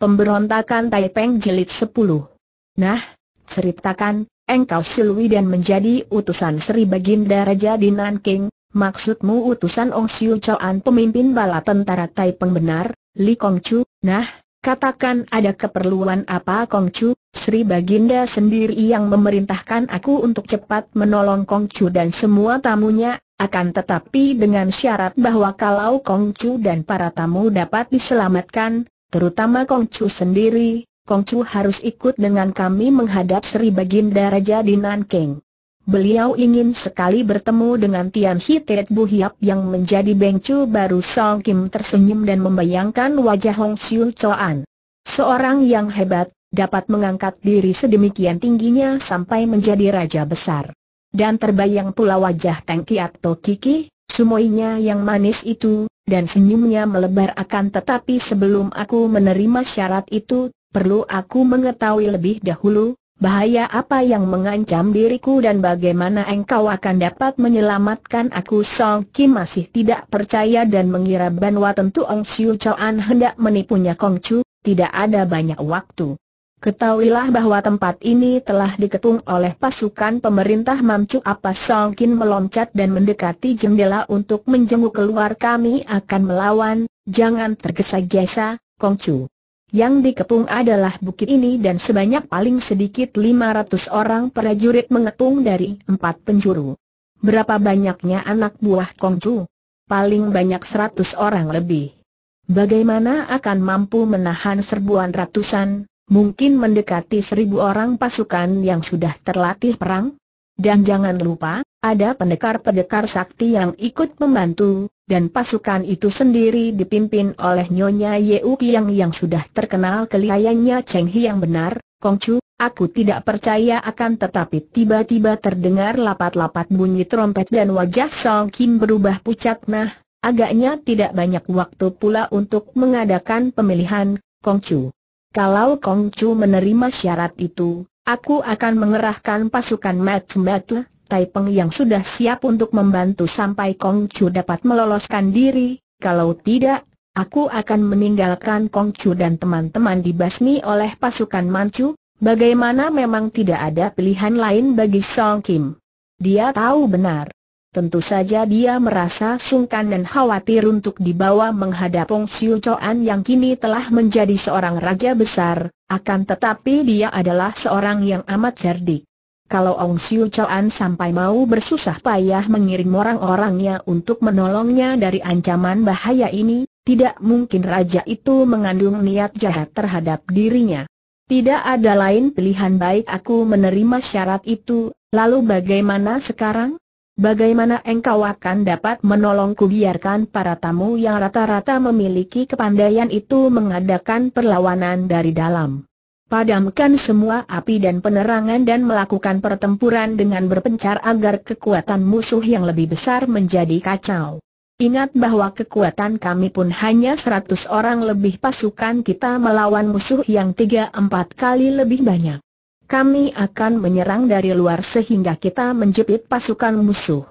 Pemberontakan Taipeng jelit 10 Nah, ceritakan, engkau silui dan menjadi utusan Sri Baginda Raja di Nanking, maksudmu utusan Ong Siu Choan pemimpin bala tentara Taipeng benar, Li Kong Chu. nah, katakan ada keperluan apa Kong Chu. Sri Baginda sendiri yang memerintahkan aku untuk cepat menolong Kong Chu dan semua tamunya, akan tetapi dengan syarat bahwa kalau Kong Chu dan para tamu dapat diselamatkan, terutama Kongcu sendiri, Kongcu harus ikut dengan kami menghadap Sri Baginda Raja di Nanking. Beliau ingin sekali bertemu dengan Tian Hitet Hiap yang menjadi bengcu baru Song Kim tersenyum dan membayangkan wajah Hong Siu Choan. Seorang yang hebat, dapat mengangkat diri sedemikian tingginya sampai menjadi raja besar. Dan terbayang pula wajah Teng Kiat To Kiki, sumoinya yang manis itu, dan senyumnya melebar akan tetapi sebelum aku menerima syarat itu, perlu aku mengetahui lebih dahulu, bahaya apa yang mengancam diriku dan bagaimana engkau akan dapat menyelamatkan aku Song Kim masih tidak percaya dan mengira Banwa tentu Ong Siu Chuan hendak menipunya Kong Chu, tidak ada banyak waktu. Ketahuilah bahwa tempat ini telah diketung oleh pasukan pemerintah Mamcu Apa Songkin Kin meloncat dan mendekati jendela untuk menjenguk keluar kami akan melawan, jangan tergesa-gesa, Kongcu. Yang dikepung adalah bukit ini dan sebanyak paling sedikit 500 orang prajurit mengepung dari empat penjuru. Berapa banyaknya anak buah Kongcu? Paling banyak 100 orang lebih. Bagaimana akan mampu menahan serbuan ratusan, mungkin mendekati seribu orang pasukan yang sudah terlatih perang. Dan jangan lupa, ada pendekar-pendekar sakti yang ikut membantu, dan pasukan itu sendiri dipimpin oleh Nyonya Yeu Kiang yang sudah terkenal kelihayannya Cheng Hi yang benar, Kong Chu, aku tidak percaya akan tetapi tiba-tiba terdengar lapat-lapat bunyi trompet dan wajah Song Kim berubah pucat nah, agaknya tidak banyak waktu pula untuk mengadakan pemilihan, Kong Chu. Kalau Kong Chu menerima syarat itu, aku akan mengerahkan pasukan Mat Mat Taipeng yang sudah siap untuk membantu sampai Kong Chu dapat meloloskan diri. Kalau tidak, aku akan meninggalkan Kong Chu dan teman-teman dibasmi oleh pasukan Manchu. Bagaimana memang tidak ada pilihan lain bagi Song Kim. Dia tahu benar. Tentu saja dia merasa sungkan dan khawatir untuk dibawa menghadap Ong Siu Choan yang kini telah menjadi seorang raja besar, akan tetapi dia adalah seorang yang amat cerdik. Kalau Ong Siu Choan sampai mau bersusah payah mengirim orang-orangnya untuk menolongnya dari ancaman bahaya ini, tidak mungkin raja itu mengandung niat jahat terhadap dirinya. Tidak ada lain pilihan baik aku menerima syarat itu, lalu bagaimana sekarang? Bagaimana engkau akan dapat menolongku biarkan para tamu yang rata-rata memiliki kepandaian itu mengadakan perlawanan dari dalam. Padamkan semua api dan penerangan dan melakukan pertempuran dengan berpencar agar kekuatan musuh yang lebih besar menjadi kacau. Ingat bahwa kekuatan kami pun hanya 100 orang lebih pasukan kita melawan musuh yang 3-4 kali lebih banyak. Kami akan menyerang dari luar sehingga kita menjepit pasukan musuh.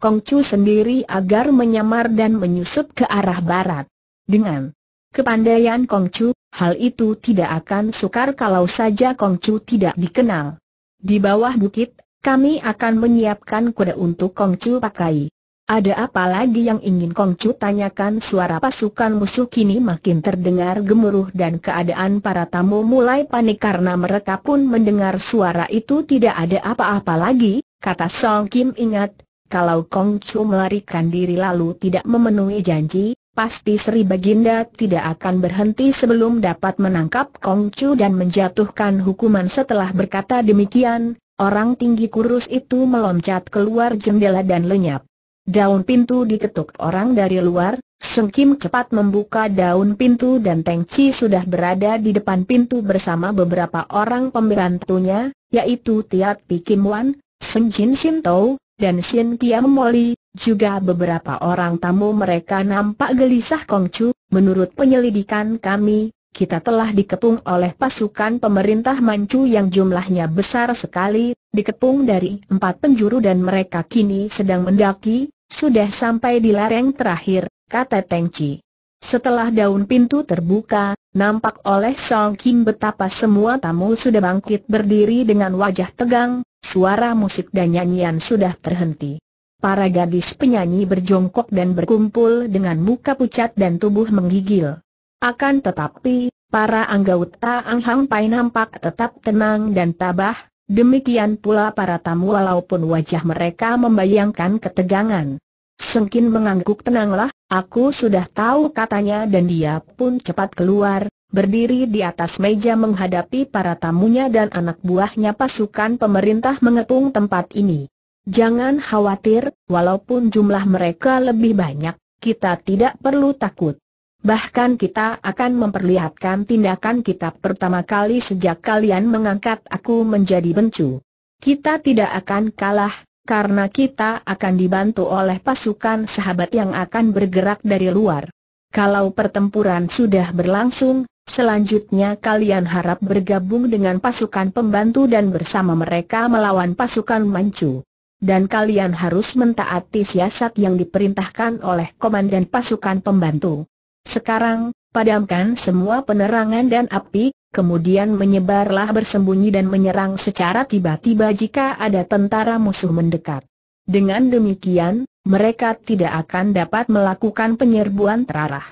Kongcu sendiri agar menyamar dan menyusup ke arah barat. Dengan kepandaian Kongcu, hal itu tidak akan sukar kalau saja Kongcu tidak dikenal. Di bawah bukit, kami akan menyiapkan kuda untuk Kongcu pakai. Ada apa lagi yang ingin Kongcu tanyakan suara pasukan musuh kini makin terdengar gemuruh dan keadaan para tamu mulai panik karena mereka pun mendengar suara itu tidak ada apa-apa lagi, kata Song Kim ingat, kalau Kongcu melarikan diri lalu tidak memenuhi janji, pasti Sri Baginda tidak akan berhenti sebelum dapat menangkap Kongcu dan menjatuhkan hukuman setelah berkata demikian, orang tinggi kurus itu meloncat keluar jendela dan lenyap. Daun pintu diketuk orang dari luar, Seng Kim cepat membuka daun pintu dan Teng Chi sudah berada di depan pintu bersama beberapa orang pemberantunya, yaitu Tiat Pi Kim Wan, Seng Jin Sin Tau, dan Sin Kiam Moli, juga beberapa orang tamu mereka nampak gelisah Kong Chu. menurut penyelidikan kami, kita telah dikepung oleh pasukan pemerintah Manchu yang jumlahnya besar sekali, dikepung dari empat penjuru dan mereka kini sedang mendaki, sudah sampai di lereng terakhir, kata Teng Chi. Setelah daun pintu terbuka, nampak oleh Song Kim betapa semua tamu sudah bangkit berdiri dengan wajah tegang, suara musik dan nyanyian sudah terhenti. Para gadis penyanyi berjongkok dan berkumpul dengan muka pucat dan tubuh menggigil. Akan tetapi, para anggota Ang Hang Pai nampak tetap tenang dan tabah, demikian pula para tamu walaupun wajah mereka membayangkan ketegangan. Sengkin mengangguk tenanglah, aku sudah tahu katanya dan dia pun cepat keluar, berdiri di atas meja menghadapi para tamunya dan anak buahnya pasukan pemerintah mengepung tempat ini. Jangan khawatir, walaupun jumlah mereka lebih banyak, kita tidak perlu takut. Bahkan kita akan memperlihatkan tindakan kita pertama kali sejak kalian mengangkat aku menjadi bencu. Kita tidak akan kalah, karena kita akan dibantu oleh pasukan sahabat yang akan bergerak dari luar. Kalau pertempuran sudah berlangsung, selanjutnya kalian harap bergabung dengan pasukan pembantu dan bersama mereka melawan pasukan mancu dan kalian harus mentaati siasat yang diperintahkan oleh komandan pasukan pembantu. Sekarang, padamkan semua penerangan dan api, kemudian menyebarlah bersembunyi dan menyerang secara tiba-tiba jika ada tentara musuh mendekat. Dengan demikian, mereka tidak akan dapat melakukan penyerbuan terarah.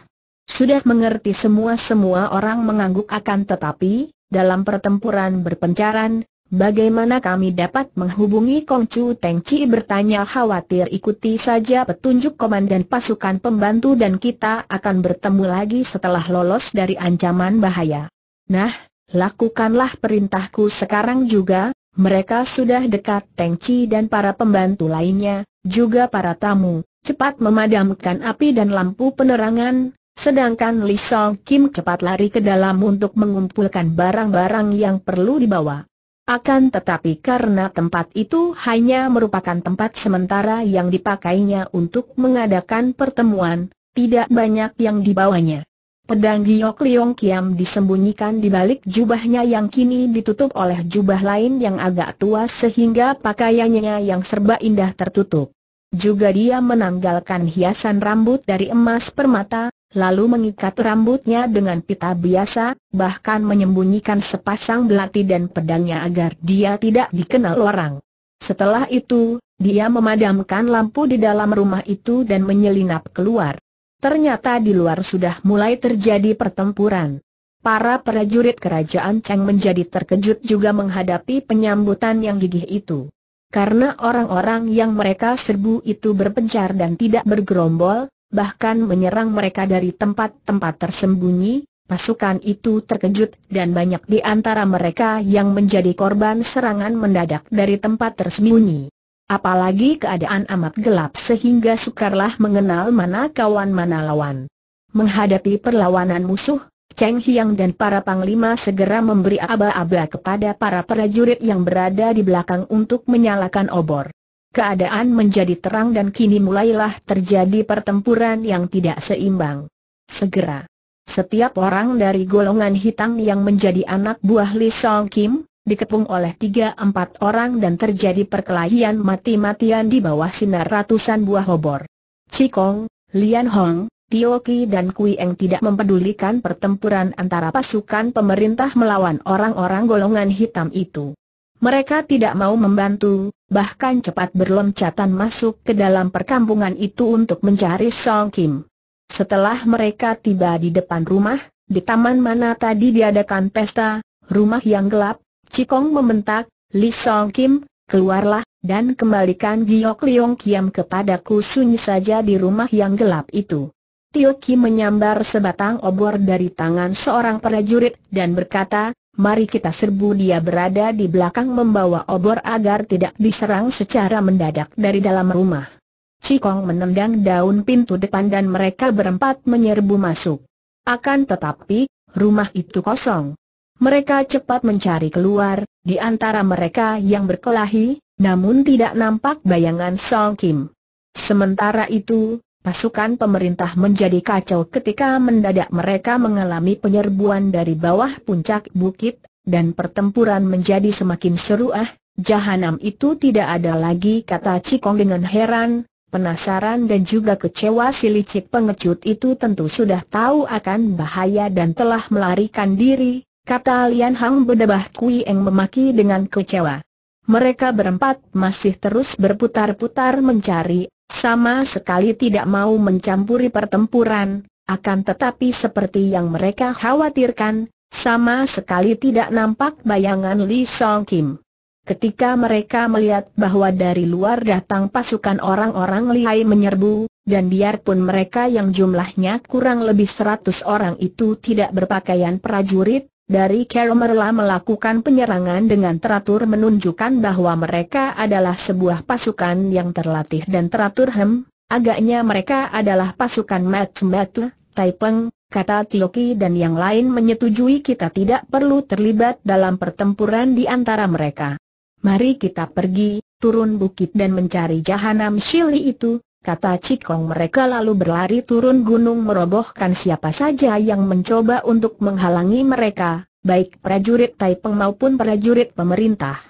Sudah mengerti semua-semua orang mengangguk akan tetapi, dalam pertempuran berpencaran, Bagaimana kami dapat menghubungi Kong Chu Teng Chi bertanya khawatir ikuti saja petunjuk komandan pasukan pembantu dan kita akan bertemu lagi setelah lolos dari ancaman bahaya. Nah, lakukanlah perintahku sekarang juga, mereka sudah dekat Teng Chi dan para pembantu lainnya, juga para tamu, cepat memadamkan api dan lampu penerangan, sedangkan Li Song Kim cepat lari ke dalam untuk mengumpulkan barang-barang yang perlu dibawa. Akan tetapi karena tempat itu hanya merupakan tempat sementara yang dipakainya untuk mengadakan pertemuan, tidak banyak yang dibawanya. Pedang Giok Liong Kiam disembunyikan di balik jubahnya yang kini ditutup oleh jubah lain yang agak tua sehingga pakaiannya yang serba indah tertutup. Juga dia menanggalkan hiasan rambut dari emas permata, lalu mengikat rambutnya dengan pita biasa, bahkan menyembunyikan sepasang belati dan pedangnya agar dia tidak dikenal orang. Setelah itu, dia memadamkan lampu di dalam rumah itu dan menyelinap keluar. Ternyata di luar sudah mulai terjadi pertempuran. Para prajurit kerajaan Cheng menjadi terkejut juga menghadapi penyambutan yang gigih itu. Karena orang-orang yang mereka serbu itu berpencar dan tidak bergerombol, bahkan menyerang mereka dari tempat-tempat tersembunyi, pasukan itu terkejut dan banyak di antara mereka yang menjadi korban serangan mendadak dari tempat tersembunyi. Apalagi keadaan amat gelap sehingga sukarlah mengenal mana kawan mana lawan. Menghadapi perlawanan musuh, Cheng Hiang dan para panglima segera memberi aba-aba kepada para prajurit yang berada di belakang untuk menyalakan obor. Keadaan menjadi terang dan kini mulailah terjadi pertempuran yang tidak seimbang. Segera, setiap orang dari golongan hitam yang menjadi anak buah Lee Song Kim, dikepung oleh tiga empat orang dan terjadi perkelahian mati-matian di bawah sinar ratusan buah obor. Cikong, Lian Hong, Tio dan Kui Eng tidak mempedulikan pertempuran antara pasukan pemerintah melawan orang-orang golongan hitam itu. Mereka tidak mau membantu, bahkan cepat berloncatan masuk ke dalam perkampungan itu untuk mencari Song Kim. Setelah mereka tiba di depan rumah, di taman mana tadi diadakan pesta, rumah yang gelap, Cikong membentak, Li Song Kim, keluarlah, dan kembalikan Giok Liong Kiam kepadaku sunyi saja di rumah yang gelap itu. Tio Ki menyambar sebatang obor dari tangan seorang prajurit dan berkata, mari kita serbu dia berada di belakang membawa obor agar tidak diserang secara mendadak dari dalam rumah. Cikong menendang daun pintu depan dan mereka berempat menyerbu masuk. Akan tetapi, rumah itu kosong. Mereka cepat mencari keluar, di antara mereka yang berkelahi, namun tidak nampak bayangan Song Kim. Sementara itu, Pasukan pemerintah menjadi kacau ketika mendadak mereka mengalami penyerbuan dari bawah puncak bukit, dan pertempuran menjadi semakin seru ah, jahanam itu tidak ada lagi kata Cikong dengan heran, penasaran dan juga kecewa si licik pengecut itu tentu sudah tahu akan bahaya dan telah melarikan diri, kata Lian Hang berdebah Kui Eng memaki dengan kecewa. Mereka berempat masih terus berputar-putar mencari sama sekali tidak mau mencampuri pertempuran, akan tetapi seperti yang mereka khawatirkan, sama sekali tidak nampak bayangan Lee Song Kim. Ketika mereka melihat bahwa dari luar datang pasukan orang-orang lihai menyerbu, dan biarpun mereka yang jumlahnya kurang lebih seratus orang itu tidak berpakaian prajurit, dari Karamerla melakukan penyerangan dengan teratur menunjukkan bahwa mereka adalah sebuah pasukan yang terlatih dan teratur hem, agaknya mereka adalah pasukan Matsumatsu, Taipeng, kata Tioki dan yang lain menyetujui kita tidak perlu terlibat dalam pertempuran di antara mereka. Mari kita pergi, turun bukit dan mencari jahanam Shili itu, kata Cikong mereka lalu berlari turun gunung merobohkan siapa saja yang mencoba untuk menghalangi mereka, baik prajurit Taipeng maupun prajurit pemerintah.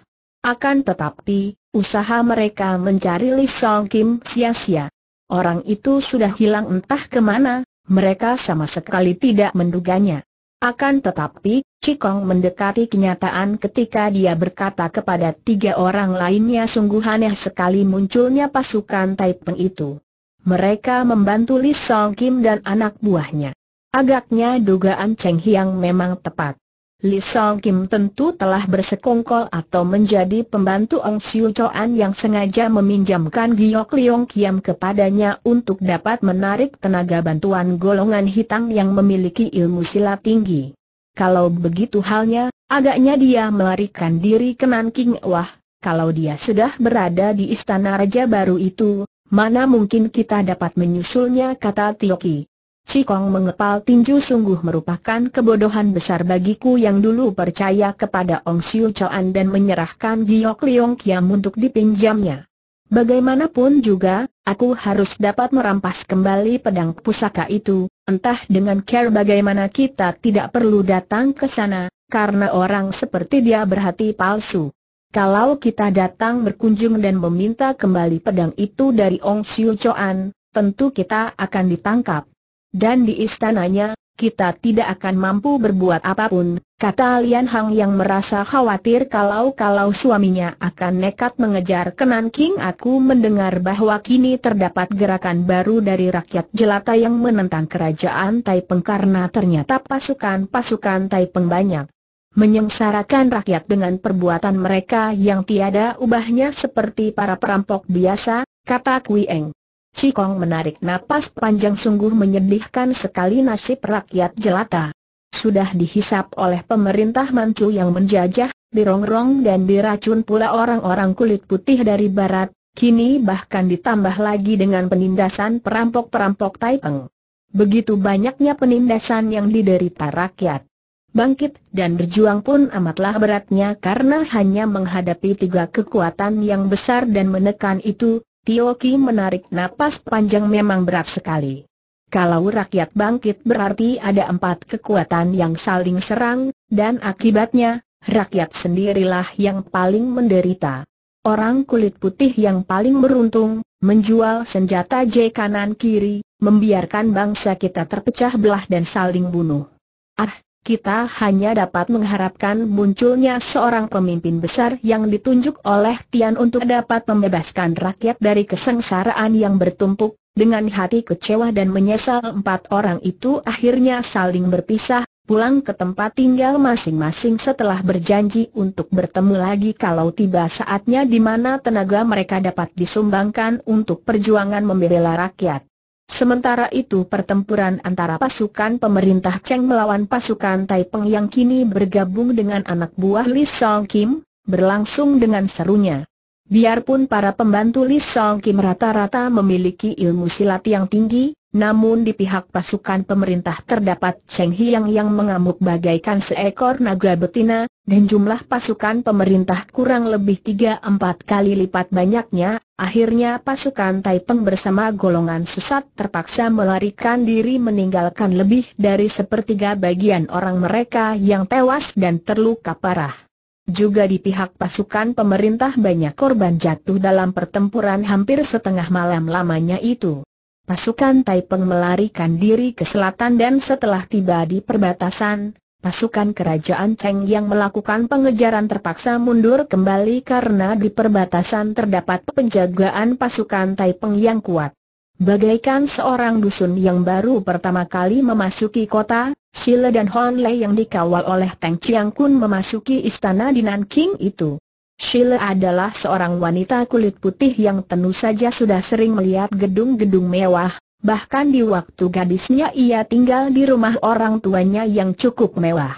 Akan tetapi, usaha mereka mencari Li Song Kim sia-sia. Orang itu sudah hilang entah kemana, mereka sama sekali tidak menduganya. Akan tetapi, Cikong mendekati kenyataan ketika dia berkata kepada tiga orang lainnya sungguh aneh sekali munculnya pasukan Taipeng itu. Mereka membantu Li Song Kim dan anak buahnya. Agaknya dugaan Cheng Hiang memang tepat. Li Sol Kim tentu telah bersekongkol atau menjadi pembantu Ong Siu Choan yang sengaja meminjamkan Giok Liong Kiam kepadanya untuk dapat menarik tenaga bantuan golongan hitam yang memiliki ilmu silat tinggi. Kalau begitu halnya, agaknya dia melarikan diri ke Nanking Wah, kalau dia sudah berada di istana raja baru itu, mana mungkin kita dapat menyusulnya kata Tioki. Cikong mengepal tinju sungguh merupakan kebodohan besar bagiku yang dulu percaya kepada Ong Siu Choan dan menyerahkan Giok Leong Kiam untuk dipinjamnya. Bagaimanapun juga, aku harus dapat merampas kembali pedang pusaka itu, entah dengan care bagaimana kita tidak perlu datang ke sana, karena orang seperti dia berhati palsu. Kalau kita datang berkunjung dan meminta kembali pedang itu dari Ong Siu Choan, tentu kita akan ditangkap. Dan di istananya, kita tidak akan mampu berbuat apapun, kata Lian Hang yang merasa khawatir kalau-kalau suaminya akan nekat mengejar Kenan King. Aku mendengar bahwa kini terdapat gerakan baru dari rakyat jelata yang menentang kerajaan Taipeng karena ternyata pasukan-pasukan Taipeng banyak menyengsarakan rakyat dengan perbuatan mereka yang tiada ubahnya seperti para perampok biasa, kata Kui Eng. Cikong menarik napas panjang sungguh menyedihkan sekali nasib rakyat jelata. Sudah dihisap oleh pemerintah Manchu yang menjajah, dirongrong dan diracun pula orang-orang kulit putih dari barat, kini bahkan ditambah lagi dengan penindasan perampok-perampok Taipeng. Begitu banyaknya penindasan yang diderita rakyat. Bangkit dan berjuang pun amatlah beratnya karena hanya menghadapi tiga kekuatan yang besar dan menekan itu, Tio Ki menarik napas panjang memang berat sekali. Kalau rakyat bangkit berarti ada empat kekuatan yang saling serang, dan akibatnya, rakyat sendirilah yang paling menderita. Orang kulit putih yang paling beruntung, menjual senjata J kanan kiri, membiarkan bangsa kita terpecah belah dan saling bunuh. Ah, kita hanya dapat mengharapkan munculnya seorang pemimpin besar yang ditunjuk oleh Tian untuk dapat membebaskan rakyat dari kesengsaraan yang bertumpuk. Dengan hati kecewa dan menyesal empat orang itu akhirnya saling berpisah, pulang ke tempat tinggal masing-masing setelah berjanji untuk bertemu lagi kalau tiba saatnya di mana tenaga mereka dapat disumbangkan untuk perjuangan membela rakyat. Sementara itu pertempuran antara pasukan pemerintah Cheng melawan pasukan Taipeng yang kini bergabung dengan anak buah Lee Song Kim, berlangsung dengan serunya. Biarpun para pembantu Lee Song Kim rata-rata memiliki ilmu silat yang tinggi, namun di pihak pasukan pemerintah terdapat Cheng Hiang yang mengamuk bagaikan seekor naga betina, dan jumlah pasukan pemerintah kurang lebih 3-4 kali lipat banyaknya, akhirnya pasukan Taipeng bersama golongan sesat terpaksa melarikan diri meninggalkan lebih dari sepertiga bagian orang mereka yang tewas dan terluka parah. Juga di pihak pasukan pemerintah banyak korban jatuh dalam pertempuran hampir setengah malam lamanya itu pasukan Taipeng melarikan diri ke selatan dan setelah tiba di perbatasan, pasukan kerajaan Cheng yang melakukan pengejaran terpaksa mundur kembali karena di perbatasan terdapat penjagaan pasukan Taipeng yang kuat. Bagaikan seorang dusun yang baru pertama kali memasuki kota, Shile dan Hon Lei yang dikawal oleh Tang Chiang Kun memasuki istana di Nanking itu. Sheila adalah seorang wanita kulit putih yang tentu saja sudah sering melihat gedung-gedung mewah, bahkan di waktu gadisnya ia tinggal di rumah orang tuanya yang cukup mewah.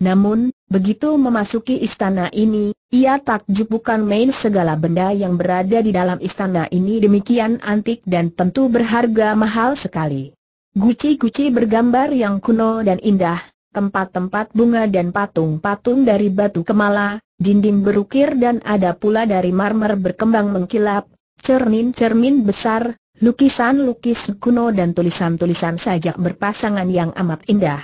Namun, begitu memasuki istana ini, ia takjub bukan main segala benda yang berada di dalam istana ini demikian antik dan tentu berharga mahal sekali. Guci-guci bergambar yang kuno dan indah, tempat-tempat bunga dan patung-patung dari batu kemala, dinding berukir dan ada pula dari marmer berkembang mengkilap, cermin-cermin besar, lukisan-lukis kuno dan tulisan-tulisan sajak berpasangan yang amat indah.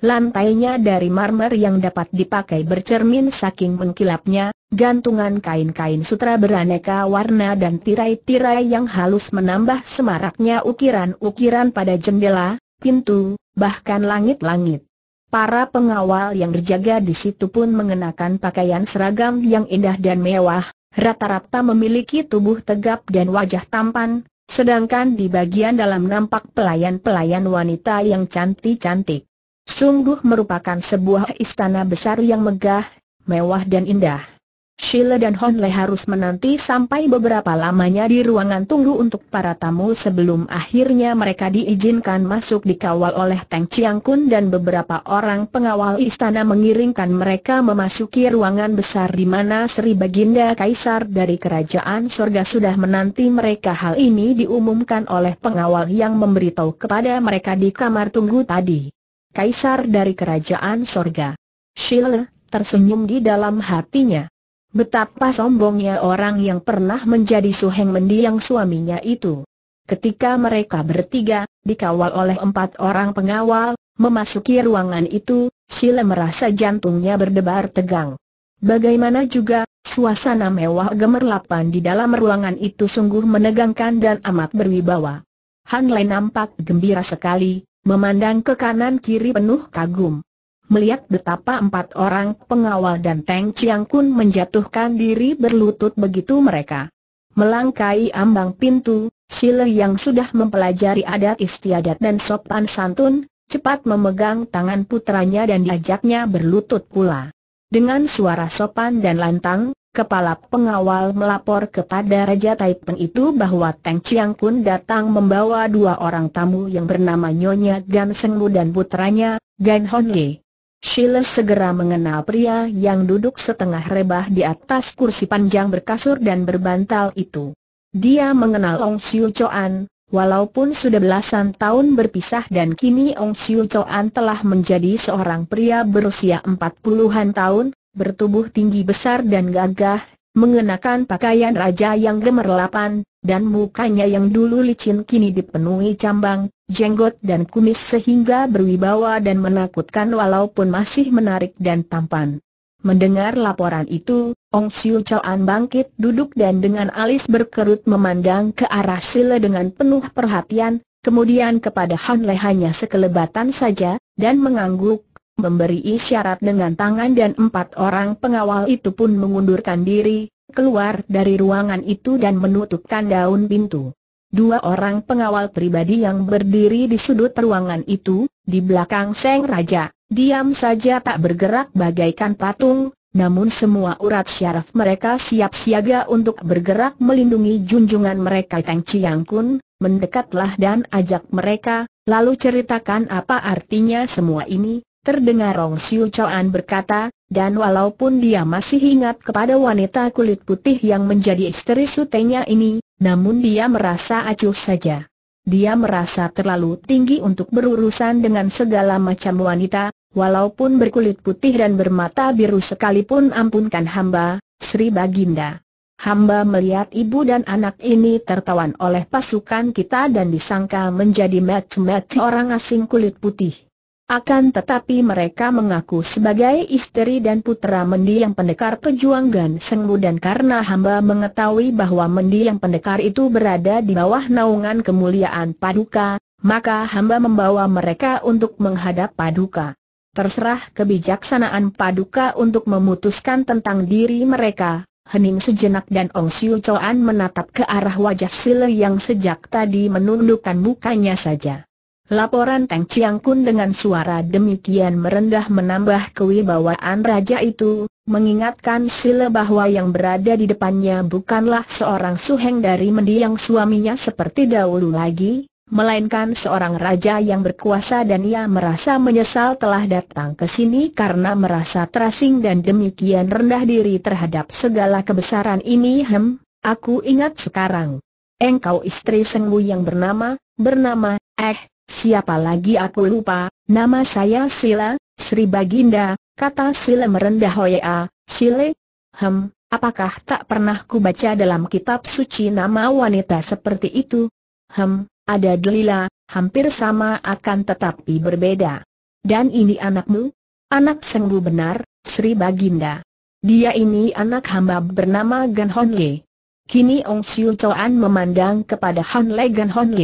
Lantainya dari marmer yang dapat dipakai bercermin saking mengkilapnya, gantungan kain-kain sutra beraneka warna dan tirai-tirai yang halus menambah semaraknya ukiran-ukiran pada jendela, pintu, bahkan langit-langit. Para pengawal yang berjaga di situ pun mengenakan pakaian seragam yang indah dan mewah, rata-rata memiliki tubuh tegap dan wajah tampan, sedangkan di bagian dalam nampak pelayan-pelayan wanita yang cantik-cantik. Sungguh merupakan sebuah istana besar yang megah, mewah dan indah. Sheila dan Honle harus menanti sampai beberapa lamanya di ruangan tunggu untuk para tamu sebelum akhirnya mereka diizinkan masuk dikawal oleh Tang Chiang Kun dan beberapa orang pengawal istana mengiringkan mereka memasuki ruangan besar di mana Sri Baginda Kaisar dari Kerajaan Sorga sudah menanti mereka hal ini diumumkan oleh pengawal yang memberitahu kepada mereka di kamar tunggu tadi. Kaisar dari Kerajaan Sorga. Sheila tersenyum di dalam hatinya. Betapa sombongnya orang yang pernah menjadi suheng mendiang suaminya itu. Ketika mereka bertiga, dikawal oleh empat orang pengawal, memasuki ruangan itu, Sile merasa jantungnya berdebar tegang. Bagaimana juga, suasana mewah gemerlapan di dalam ruangan itu sungguh menegangkan dan amat berwibawa. Han Lei nampak gembira sekali, memandang ke kanan kiri penuh kagum melihat betapa empat orang pengawal dan Teng Chiang Kun menjatuhkan diri berlutut begitu mereka. Melangkai ambang pintu, Sile yang sudah mempelajari adat istiadat dan sopan santun, cepat memegang tangan putranya dan diajaknya berlutut pula. Dengan suara sopan dan lantang, kepala pengawal melapor kepada Raja Taipeng itu bahwa Teng Chiang Kun datang membawa dua orang tamu yang bernama Nyonya Gan Sengmu dan putranya, Gan Hon Ye. Sheila segera mengenal pria yang duduk setengah rebah di atas kursi panjang berkasur dan berbantal itu. Dia mengenal Ong Siu Choan, walaupun sudah belasan tahun berpisah dan kini Ong Siu Choan telah menjadi seorang pria berusia empat puluhan tahun, bertubuh tinggi besar dan gagah, mengenakan pakaian raja yang gemerlapan, dan mukanya yang dulu licin kini dipenuhi cambang, jenggot dan kumis sehingga berwibawa dan menakutkan walaupun masih menarik dan tampan. Mendengar laporan itu, Ong Siu Chuan bangkit duduk dan dengan alis berkerut memandang ke arah Sile dengan penuh perhatian, kemudian kepada Han Le hanya sekelebatan saja, dan mengangguk, memberi isyarat dengan tangan dan empat orang pengawal itu pun mengundurkan diri, keluar dari ruangan itu dan menutupkan daun pintu. Dua orang pengawal pribadi yang berdiri di sudut ruangan itu, di belakang Seng Raja, diam saja tak bergerak bagaikan patung, namun semua urat syaraf mereka siap siaga untuk bergerak melindungi junjungan mereka Tang Chiang Kun, mendekatlah dan ajak mereka, lalu ceritakan apa artinya semua ini, Terdengar Rong Siu Chuan berkata, dan walaupun dia masih ingat kepada wanita kulit putih yang menjadi istri sutenya ini, namun dia merasa acuh saja. Dia merasa terlalu tinggi untuk berurusan dengan segala macam wanita, walaupun berkulit putih dan bermata biru sekalipun ampunkan hamba, Sri Baginda. Hamba melihat ibu dan anak ini tertawan oleh pasukan kita dan disangka menjadi match-match orang asing kulit putih. Akan tetapi mereka mengaku sebagai istri dan putera yang pendekar pejuang Gan Sengmu dan karena hamba mengetahui bahwa Mendi yang pendekar itu berada di bawah naungan kemuliaan Paduka, maka hamba membawa mereka untuk menghadap Paduka. Terserah kebijaksanaan Paduka untuk memutuskan tentang diri mereka. Hening sejenak dan Ong Siu Choan menatap ke arah wajah Sile yang sejak tadi menundukkan mukanya saja. Laporan Tang Chiang Kun dengan suara demikian merendah menambah kewibawaan raja itu, mengingatkan Sile bahwa yang berada di depannya bukanlah seorang suheng dari mendiang suaminya seperti dahulu lagi, melainkan seorang raja yang berkuasa dan ia merasa menyesal telah datang ke sini karena merasa terasing dan demikian rendah diri terhadap segala kebesaran ini hem, aku ingat sekarang. Engkau istri Sengwu yang bernama, bernama, eh, Siapa lagi aku lupa, nama saya Sila, Sri Baginda, kata Sila merendah Hoya, Sile. Hem, apakah tak pernah ku baca dalam kitab suci nama wanita seperti itu? Hem, ada Delila, hampir sama akan tetapi berbeda. Dan ini anakmu? Anak Sengbu benar, Sri Baginda. Dia ini anak hamba bernama Gan Hon Kini Ong Siu Toan memandang kepada Han Le Gan Hon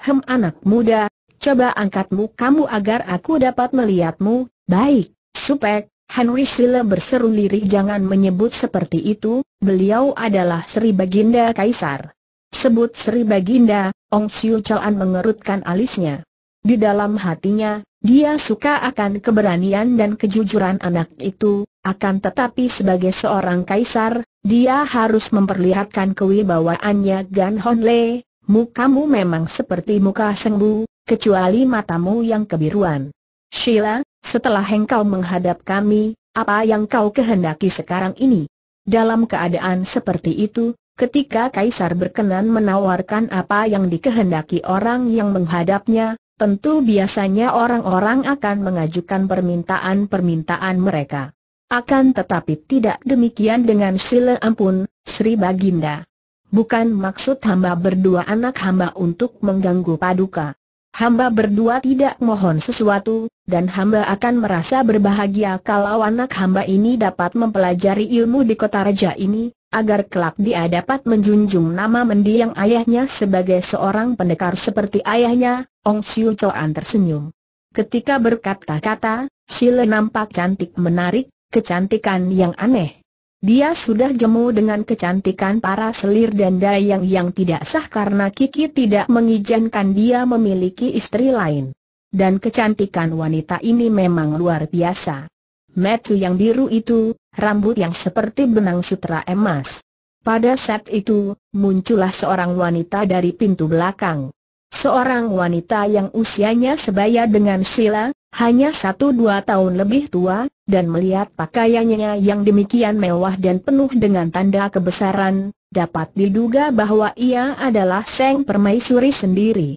Hem anak muda, coba angkatmu kamu agar aku dapat melihatmu, baik, supek, Henry Sile berseru lirik jangan menyebut seperti itu, beliau adalah Sri Baginda Kaisar. Sebut Sri Baginda, Ong Siu Chuan mengerutkan alisnya. Di dalam hatinya, dia suka akan keberanian dan kejujuran anak itu, akan tetapi sebagai seorang kaisar, dia harus memperlihatkan kewibawaannya Gan Hon Le, Mukamu memang seperti muka sengbu, kecuali matamu yang kebiruan. Sheila, setelah engkau menghadap kami, apa yang kau kehendaki sekarang ini? Dalam keadaan seperti itu, ketika Kaisar berkenan menawarkan apa yang dikehendaki orang yang menghadapnya, tentu biasanya orang-orang akan mengajukan permintaan-permintaan mereka. Akan tetapi tidak demikian dengan Sheila. Ampun, Sri Baginda. Bukan maksud hamba berdua anak hamba untuk mengganggu paduka. Hamba berdua tidak mohon sesuatu, dan hamba akan merasa berbahagia kalau anak hamba ini dapat mempelajari ilmu di kota raja ini, agar kelak dia dapat menjunjung nama mendiang ayahnya sebagai seorang pendekar seperti ayahnya, Ong Siu Choan tersenyum. Ketika berkata-kata, Sile nampak cantik menarik, kecantikan yang aneh. Dia sudah jemu dengan kecantikan para selir dan dayang yang tidak sah karena Kiki tidak mengizinkan dia memiliki istri lain. Dan kecantikan wanita ini memang luar biasa. Matthew yang biru itu, rambut yang seperti benang sutra emas. Pada saat itu, muncullah seorang wanita dari pintu belakang. Seorang wanita yang usianya sebaya dengan Sila, hanya satu dua tahun lebih tua, dan melihat pakaiannya yang demikian mewah dan penuh dengan tanda kebesaran, dapat diduga bahwa ia adalah Seng Permaisuri sendiri.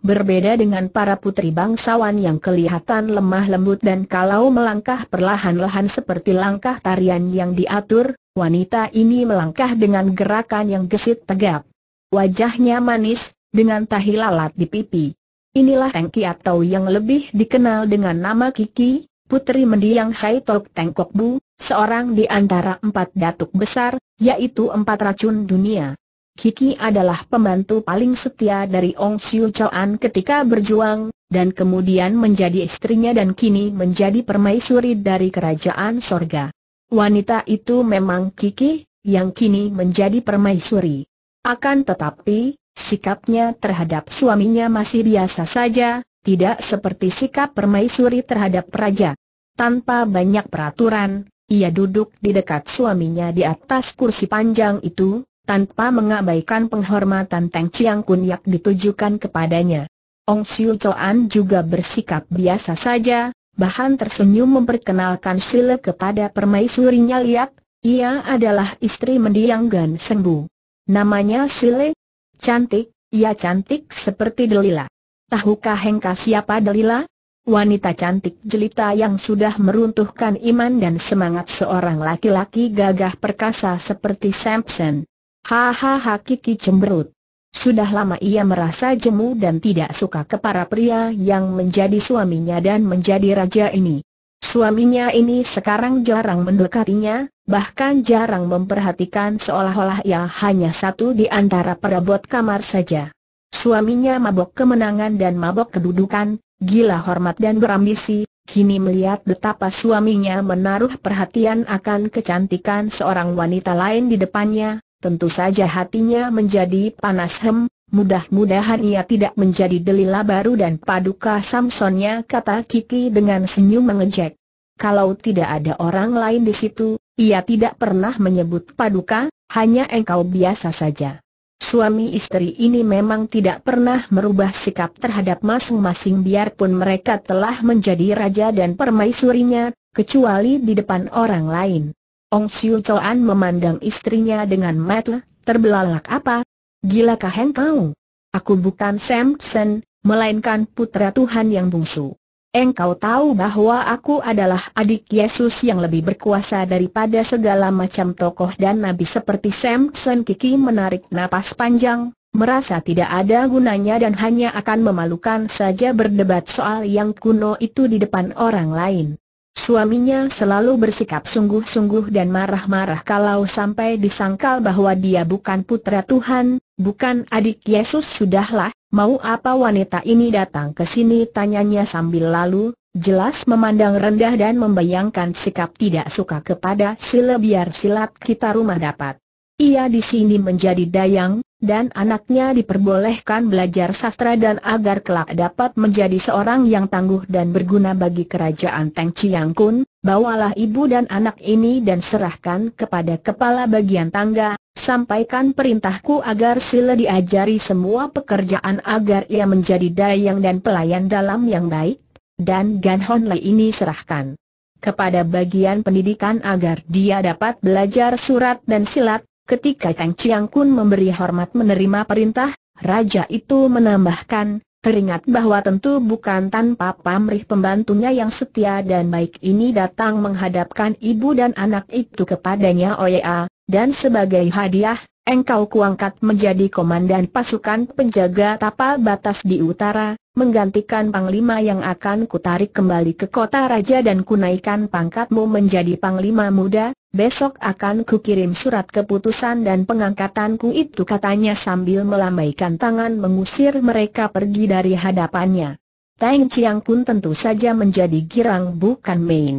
Berbeda dengan para putri bangsawan yang kelihatan lemah lembut dan kalau melangkah perlahan-lahan seperti langkah tarian yang diatur, wanita ini melangkah dengan gerakan yang gesit tegap. Wajahnya manis, dengan tahi lalat di pipi. Inilah Tengki atau yang lebih dikenal dengan nama Kiki, putri mendiang Hai Tok Teng Kok Bu, seorang di antara empat datuk besar, yaitu empat racun dunia. Kiki adalah pembantu paling setia dari Ong Siu Choan ketika berjuang, dan kemudian menjadi istrinya dan kini menjadi permaisuri dari kerajaan sorga. Wanita itu memang Kiki, yang kini menjadi permaisuri. Akan tetapi, Sikapnya terhadap suaminya masih biasa saja, tidak seperti sikap permaisuri terhadap raja. Tanpa banyak peraturan, ia duduk di dekat suaminya di atas kursi panjang itu, tanpa mengabaikan penghormatan Teng Chiang Kun yang ditujukan kepadanya. Ong Siu Chuan juga bersikap biasa saja, bahan tersenyum memperkenalkan Sile kepada permaisurinya Liat, ia adalah istri mendiang Gan Sembu. Namanya Sile, Cantik, ia cantik seperti Delila. Tahukah Hengka siapa Delila? Wanita cantik jelita yang sudah meruntuhkan iman dan semangat seorang laki-laki gagah perkasa seperti Samson. Hahaha Kiki cemberut. Sudah lama ia merasa jemu dan tidak suka kepada pria yang menjadi suaminya dan menjadi raja ini. Suaminya ini sekarang jarang mendekatinya, bahkan jarang memperhatikan seolah-olah ia hanya satu di antara perabot kamar saja. Suaminya mabok kemenangan dan mabok kedudukan, gila hormat dan berambisi, kini melihat betapa suaminya menaruh perhatian akan kecantikan seorang wanita lain di depannya, tentu saja hatinya menjadi panas hem, Mudah-mudahan ia tidak menjadi delila baru dan paduka Samsonnya kata Kiki dengan senyum mengejek kalau tidak ada orang lain di situ, ia tidak pernah menyebut paduka, hanya engkau biasa saja. Suami istri ini memang tidak pernah merubah sikap terhadap masing-masing biarpun mereka telah menjadi raja dan permaisurinya, kecuali di depan orang lain. Ong Siu Choan memandang istrinya dengan mata, terbelalak apa? Gila kah engkau? Aku bukan Samson, melainkan putra Tuhan yang bungsu. Engkau tahu bahwa aku adalah adik Yesus yang lebih berkuasa daripada segala macam tokoh dan nabi seperti Samson Kiki menarik napas panjang, merasa tidak ada gunanya dan hanya akan memalukan saja berdebat soal yang kuno itu di depan orang lain. Suaminya selalu bersikap sungguh-sungguh dan marah-marah kalau sampai disangkal bahwa dia bukan putra Tuhan, bukan adik Yesus sudahlah, Mau apa wanita ini datang ke sini tanyanya sambil lalu, jelas memandang rendah dan membayangkan sikap tidak suka kepada sila biar silat kita rumah dapat. Ia di sini menjadi dayang, dan anaknya diperbolehkan belajar sastra dan agar kelak dapat menjadi seorang yang tangguh dan berguna bagi kerajaan Teng Chiang Kun, bawalah ibu dan anak ini dan serahkan kepada kepala bagian tangga, sampaikan perintahku agar Sila diajari semua pekerjaan agar ia menjadi dayang dan pelayan dalam yang baik, dan Gan Hon ini serahkan kepada bagian pendidikan agar dia dapat belajar surat dan silat. Ketika Kang Chiang Kun memberi hormat menerima perintah, Raja itu menambahkan, teringat bahwa tentu bukan tanpa pamrih pembantunya yang setia dan baik ini datang menghadapkan ibu dan anak itu kepadanya Oya, dan sebagai hadiah, engkau kuangkat menjadi komandan pasukan penjaga tapal batas di utara, menggantikan Panglima yang akan kutarik kembali ke kota raja dan kunaikan pangkatmu menjadi Panglima muda, besok akan kukirim surat keputusan dan pengangkatanku itu katanya sambil melambaikan tangan mengusir mereka pergi dari hadapannya. Tang Chiang pun tentu saja menjadi girang bukan main.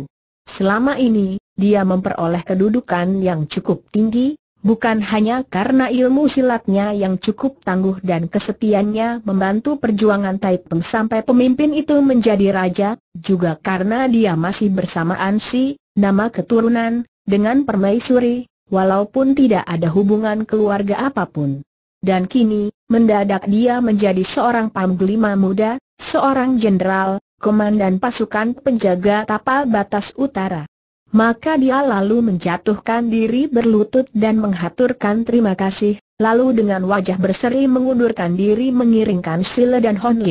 Selama ini, dia memperoleh kedudukan yang cukup tinggi, Bukan hanya karena ilmu silatnya yang cukup tangguh dan kesetiannya membantu perjuangan Taipeng sampai pemimpin itu menjadi raja, juga karena dia masih bersama Ansi, nama keturunan, dengan permaisuri, walaupun tidak ada hubungan keluarga apapun. Dan kini, mendadak dia menjadi seorang panglima muda, seorang jenderal, komandan pasukan penjaga tapal batas utara. Maka dia lalu menjatuhkan diri berlutut dan menghaturkan terima kasih, lalu dengan wajah berseri mengundurkan diri mengiringkan Sile dan Hon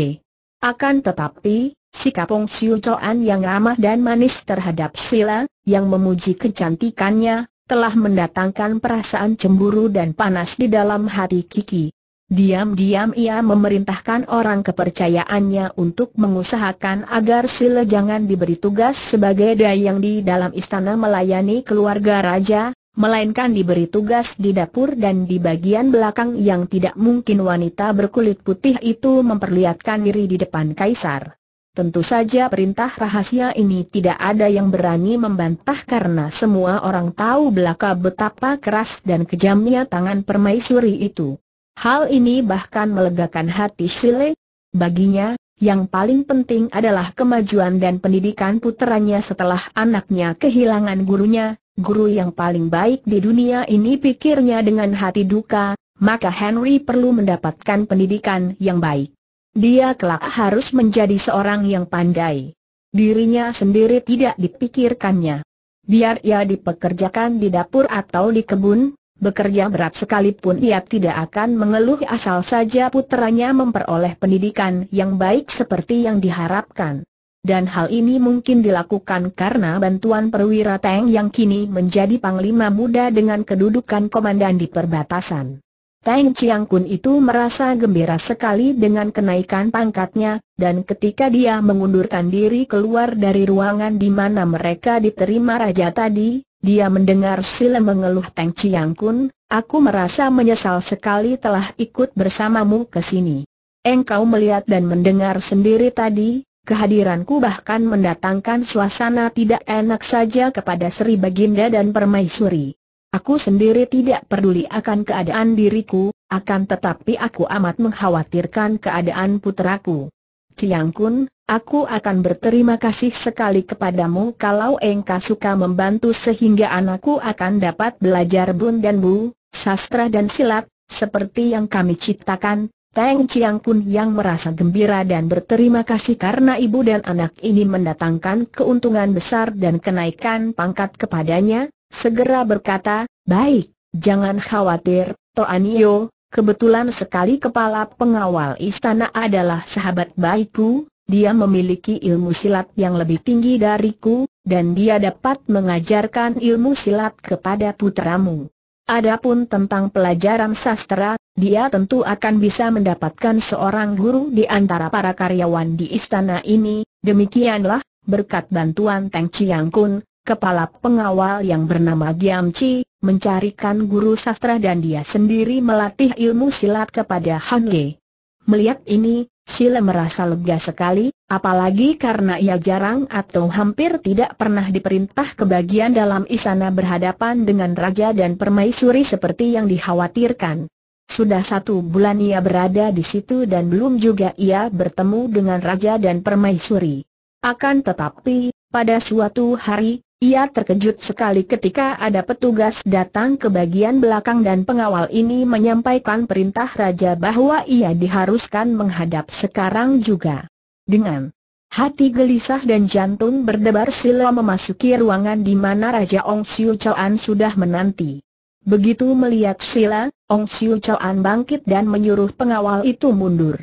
Akan tetapi, sikap Ong Siu Choan yang ramah dan manis terhadap Sile, yang memuji kecantikannya, telah mendatangkan perasaan cemburu dan panas di dalam hati Kiki. Diam-diam ia memerintahkan orang kepercayaannya untuk mengusahakan agar Sile jangan diberi tugas sebagai dayang di dalam istana melayani keluarga raja, melainkan diberi tugas di dapur dan di bagian belakang yang tidak mungkin wanita berkulit putih itu memperlihatkan diri di depan kaisar. Tentu saja perintah rahasia ini tidak ada yang berani membantah karena semua orang tahu belaka betapa keras dan kejamnya tangan permaisuri itu. Hal ini bahkan melegakan hati Sile. Baginya, yang paling penting adalah kemajuan dan pendidikan puteranya setelah anaknya kehilangan gurunya, guru yang paling baik di dunia ini pikirnya dengan hati duka, maka Henry perlu mendapatkan pendidikan yang baik. Dia kelak harus menjadi seorang yang pandai. Dirinya sendiri tidak dipikirkannya. Biar ia dipekerjakan di dapur atau di kebun, Bekerja berat sekalipun ia tidak akan mengeluh asal saja putranya memperoleh pendidikan yang baik seperti yang diharapkan. Dan hal ini mungkin dilakukan karena bantuan perwira Teng yang kini menjadi panglima muda dengan kedudukan komandan di perbatasan. Teng Chiang Kun itu merasa gembira sekali dengan kenaikan pangkatnya, dan ketika dia mengundurkan diri keluar dari ruangan di mana mereka diterima raja tadi, dia mendengar Sile mengeluh Teng Chiang Kun, aku merasa menyesal sekali telah ikut bersamamu ke sini. Engkau melihat dan mendengar sendiri tadi, kehadiranku bahkan mendatangkan suasana tidak enak saja kepada Sri Baginda dan Permaisuri. Aku sendiri tidak peduli akan keadaan diriku, akan tetapi aku amat mengkhawatirkan keadaan putraku. Ciang Kun, aku akan berterima kasih sekali kepadamu kalau engkau suka membantu sehingga anakku akan dapat belajar bun dan bu, sastra dan silat, seperti yang kami ciptakan. Teng Ciang Kun yang merasa gembira dan berterima kasih karena ibu dan anak ini mendatangkan keuntungan besar dan kenaikan pangkat kepadanya, segera berkata, Baik, jangan khawatir, Toanio, Kebetulan sekali kepala pengawal istana adalah sahabat baikku, dia memiliki ilmu silat yang lebih tinggi dariku, dan dia dapat mengajarkan ilmu silat kepada putramu. Adapun tentang pelajaran sastra, dia tentu akan bisa mendapatkan seorang guru di antara para karyawan di istana ini, demikianlah, berkat bantuan Tang Chiang Kun, kepala pengawal yang bernama Giam Chi, mencarikan guru sastra dan dia sendiri melatih ilmu silat kepada Han Ge. Melihat ini, Sile merasa lega sekali, apalagi karena ia jarang atau hampir tidak pernah diperintah ke bagian dalam isana berhadapan dengan raja dan permaisuri seperti yang dikhawatirkan. Sudah satu bulan ia berada di situ dan belum juga ia bertemu dengan raja dan permaisuri. Akan tetapi, pada suatu hari, ia terkejut sekali ketika ada petugas datang ke bagian belakang dan pengawal ini menyampaikan perintah raja bahwa ia diharuskan menghadap sekarang juga. Dengan hati gelisah dan jantung berdebar Silo memasuki ruangan di mana Raja Ong Siu Chuan sudah menanti. Begitu melihat Sila, Ong Siu Chuan bangkit dan menyuruh pengawal itu mundur.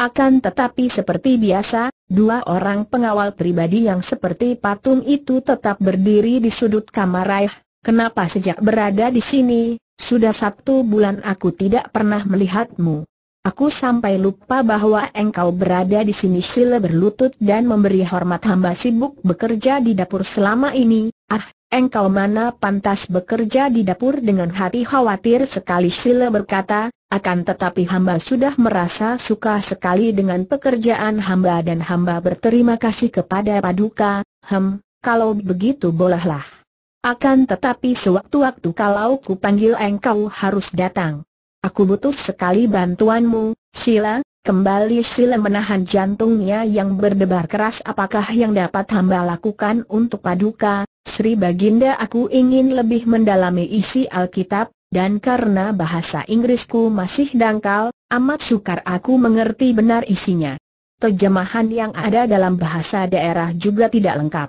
Akan tetapi seperti biasa, dua orang pengawal pribadi yang seperti patung itu tetap berdiri di sudut kamar Raih. Kenapa sejak berada di sini, sudah satu bulan aku tidak pernah melihatmu. Aku sampai lupa bahwa engkau berada di sini Sile berlutut dan memberi hormat hamba sibuk bekerja di dapur selama ini. Ah, engkau mana pantas bekerja di dapur dengan hati khawatir sekali Sile berkata, akan tetapi hamba sudah merasa suka sekali dengan pekerjaan hamba dan hamba berterima kasih kepada Paduka, hem, kalau begitu bolehlah. Akan tetapi sewaktu-waktu kalau ku panggil engkau harus datang. Aku butuh sekali bantuanmu, Sila, Kembali Sila menahan jantungnya yang berdebar keras apakah yang dapat hamba lakukan untuk paduka, Sri Baginda aku ingin lebih mendalami isi Alkitab, dan karena bahasa Inggrisku masih dangkal, amat sukar aku mengerti benar isinya. Terjemahan yang ada dalam bahasa daerah juga tidak lengkap.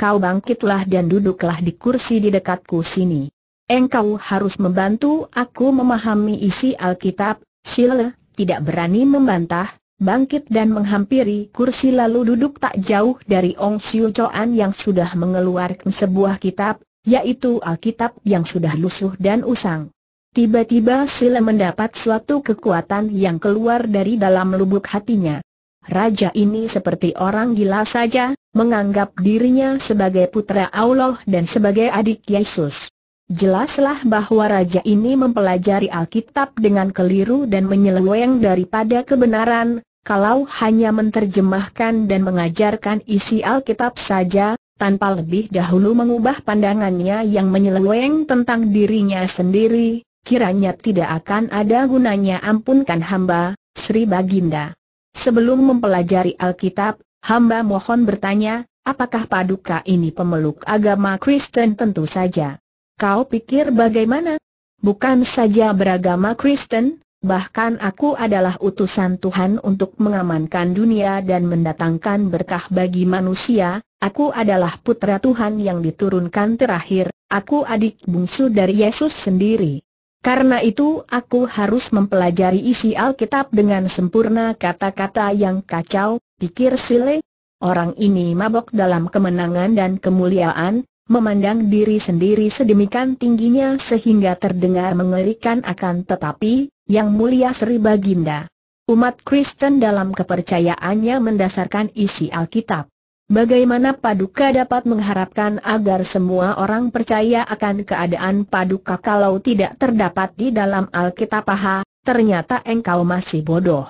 Kau bangkitlah dan duduklah di kursi di dekatku sini. Engkau harus membantu aku memahami isi Alkitab, Shile, tidak berani membantah, bangkit dan menghampiri kursi lalu duduk tak jauh dari Ong Siu Choan yang sudah mengeluarkan sebuah kitab, yaitu Alkitab yang sudah lusuh dan usang. Tiba-tiba Sile mendapat suatu kekuatan yang keluar dari dalam lubuk hatinya. Raja ini seperti orang gila saja, menganggap dirinya sebagai putra Allah dan sebagai adik Yesus. Jelaslah bahwa raja ini mempelajari Alkitab dengan keliru dan menyeleweng daripada kebenaran, kalau hanya menerjemahkan dan mengajarkan isi Alkitab saja, tanpa lebih dahulu mengubah pandangannya yang menyeleweng tentang dirinya sendiri, kiranya tidak akan ada gunanya ampunkan hamba, Sri Baginda. Sebelum mempelajari Alkitab, hamba mohon bertanya, apakah paduka ini pemeluk agama Kristen tentu saja? Kau pikir bagaimana? Bukan saja beragama Kristen, bahkan aku adalah utusan Tuhan untuk mengamankan dunia dan mendatangkan berkah bagi manusia, aku adalah putra Tuhan yang diturunkan terakhir, aku adik bungsu dari Yesus sendiri. Karena itu aku harus mempelajari isi Alkitab dengan sempurna kata-kata yang kacau, pikir Sile. Orang ini mabok dalam kemenangan dan kemuliaan, memandang diri sendiri sedemikian tingginya sehingga terdengar mengerikan akan tetapi, yang Mulia Sri Baginda. Umat Kristen dalam kepercayaannya mendasarkan isi Alkitab. Bagaimana Paduka dapat mengharapkan agar semua orang percaya akan keadaan Paduka kalau tidak terdapat di dalam Alkitab paha, ternyata engkau masih bodoh.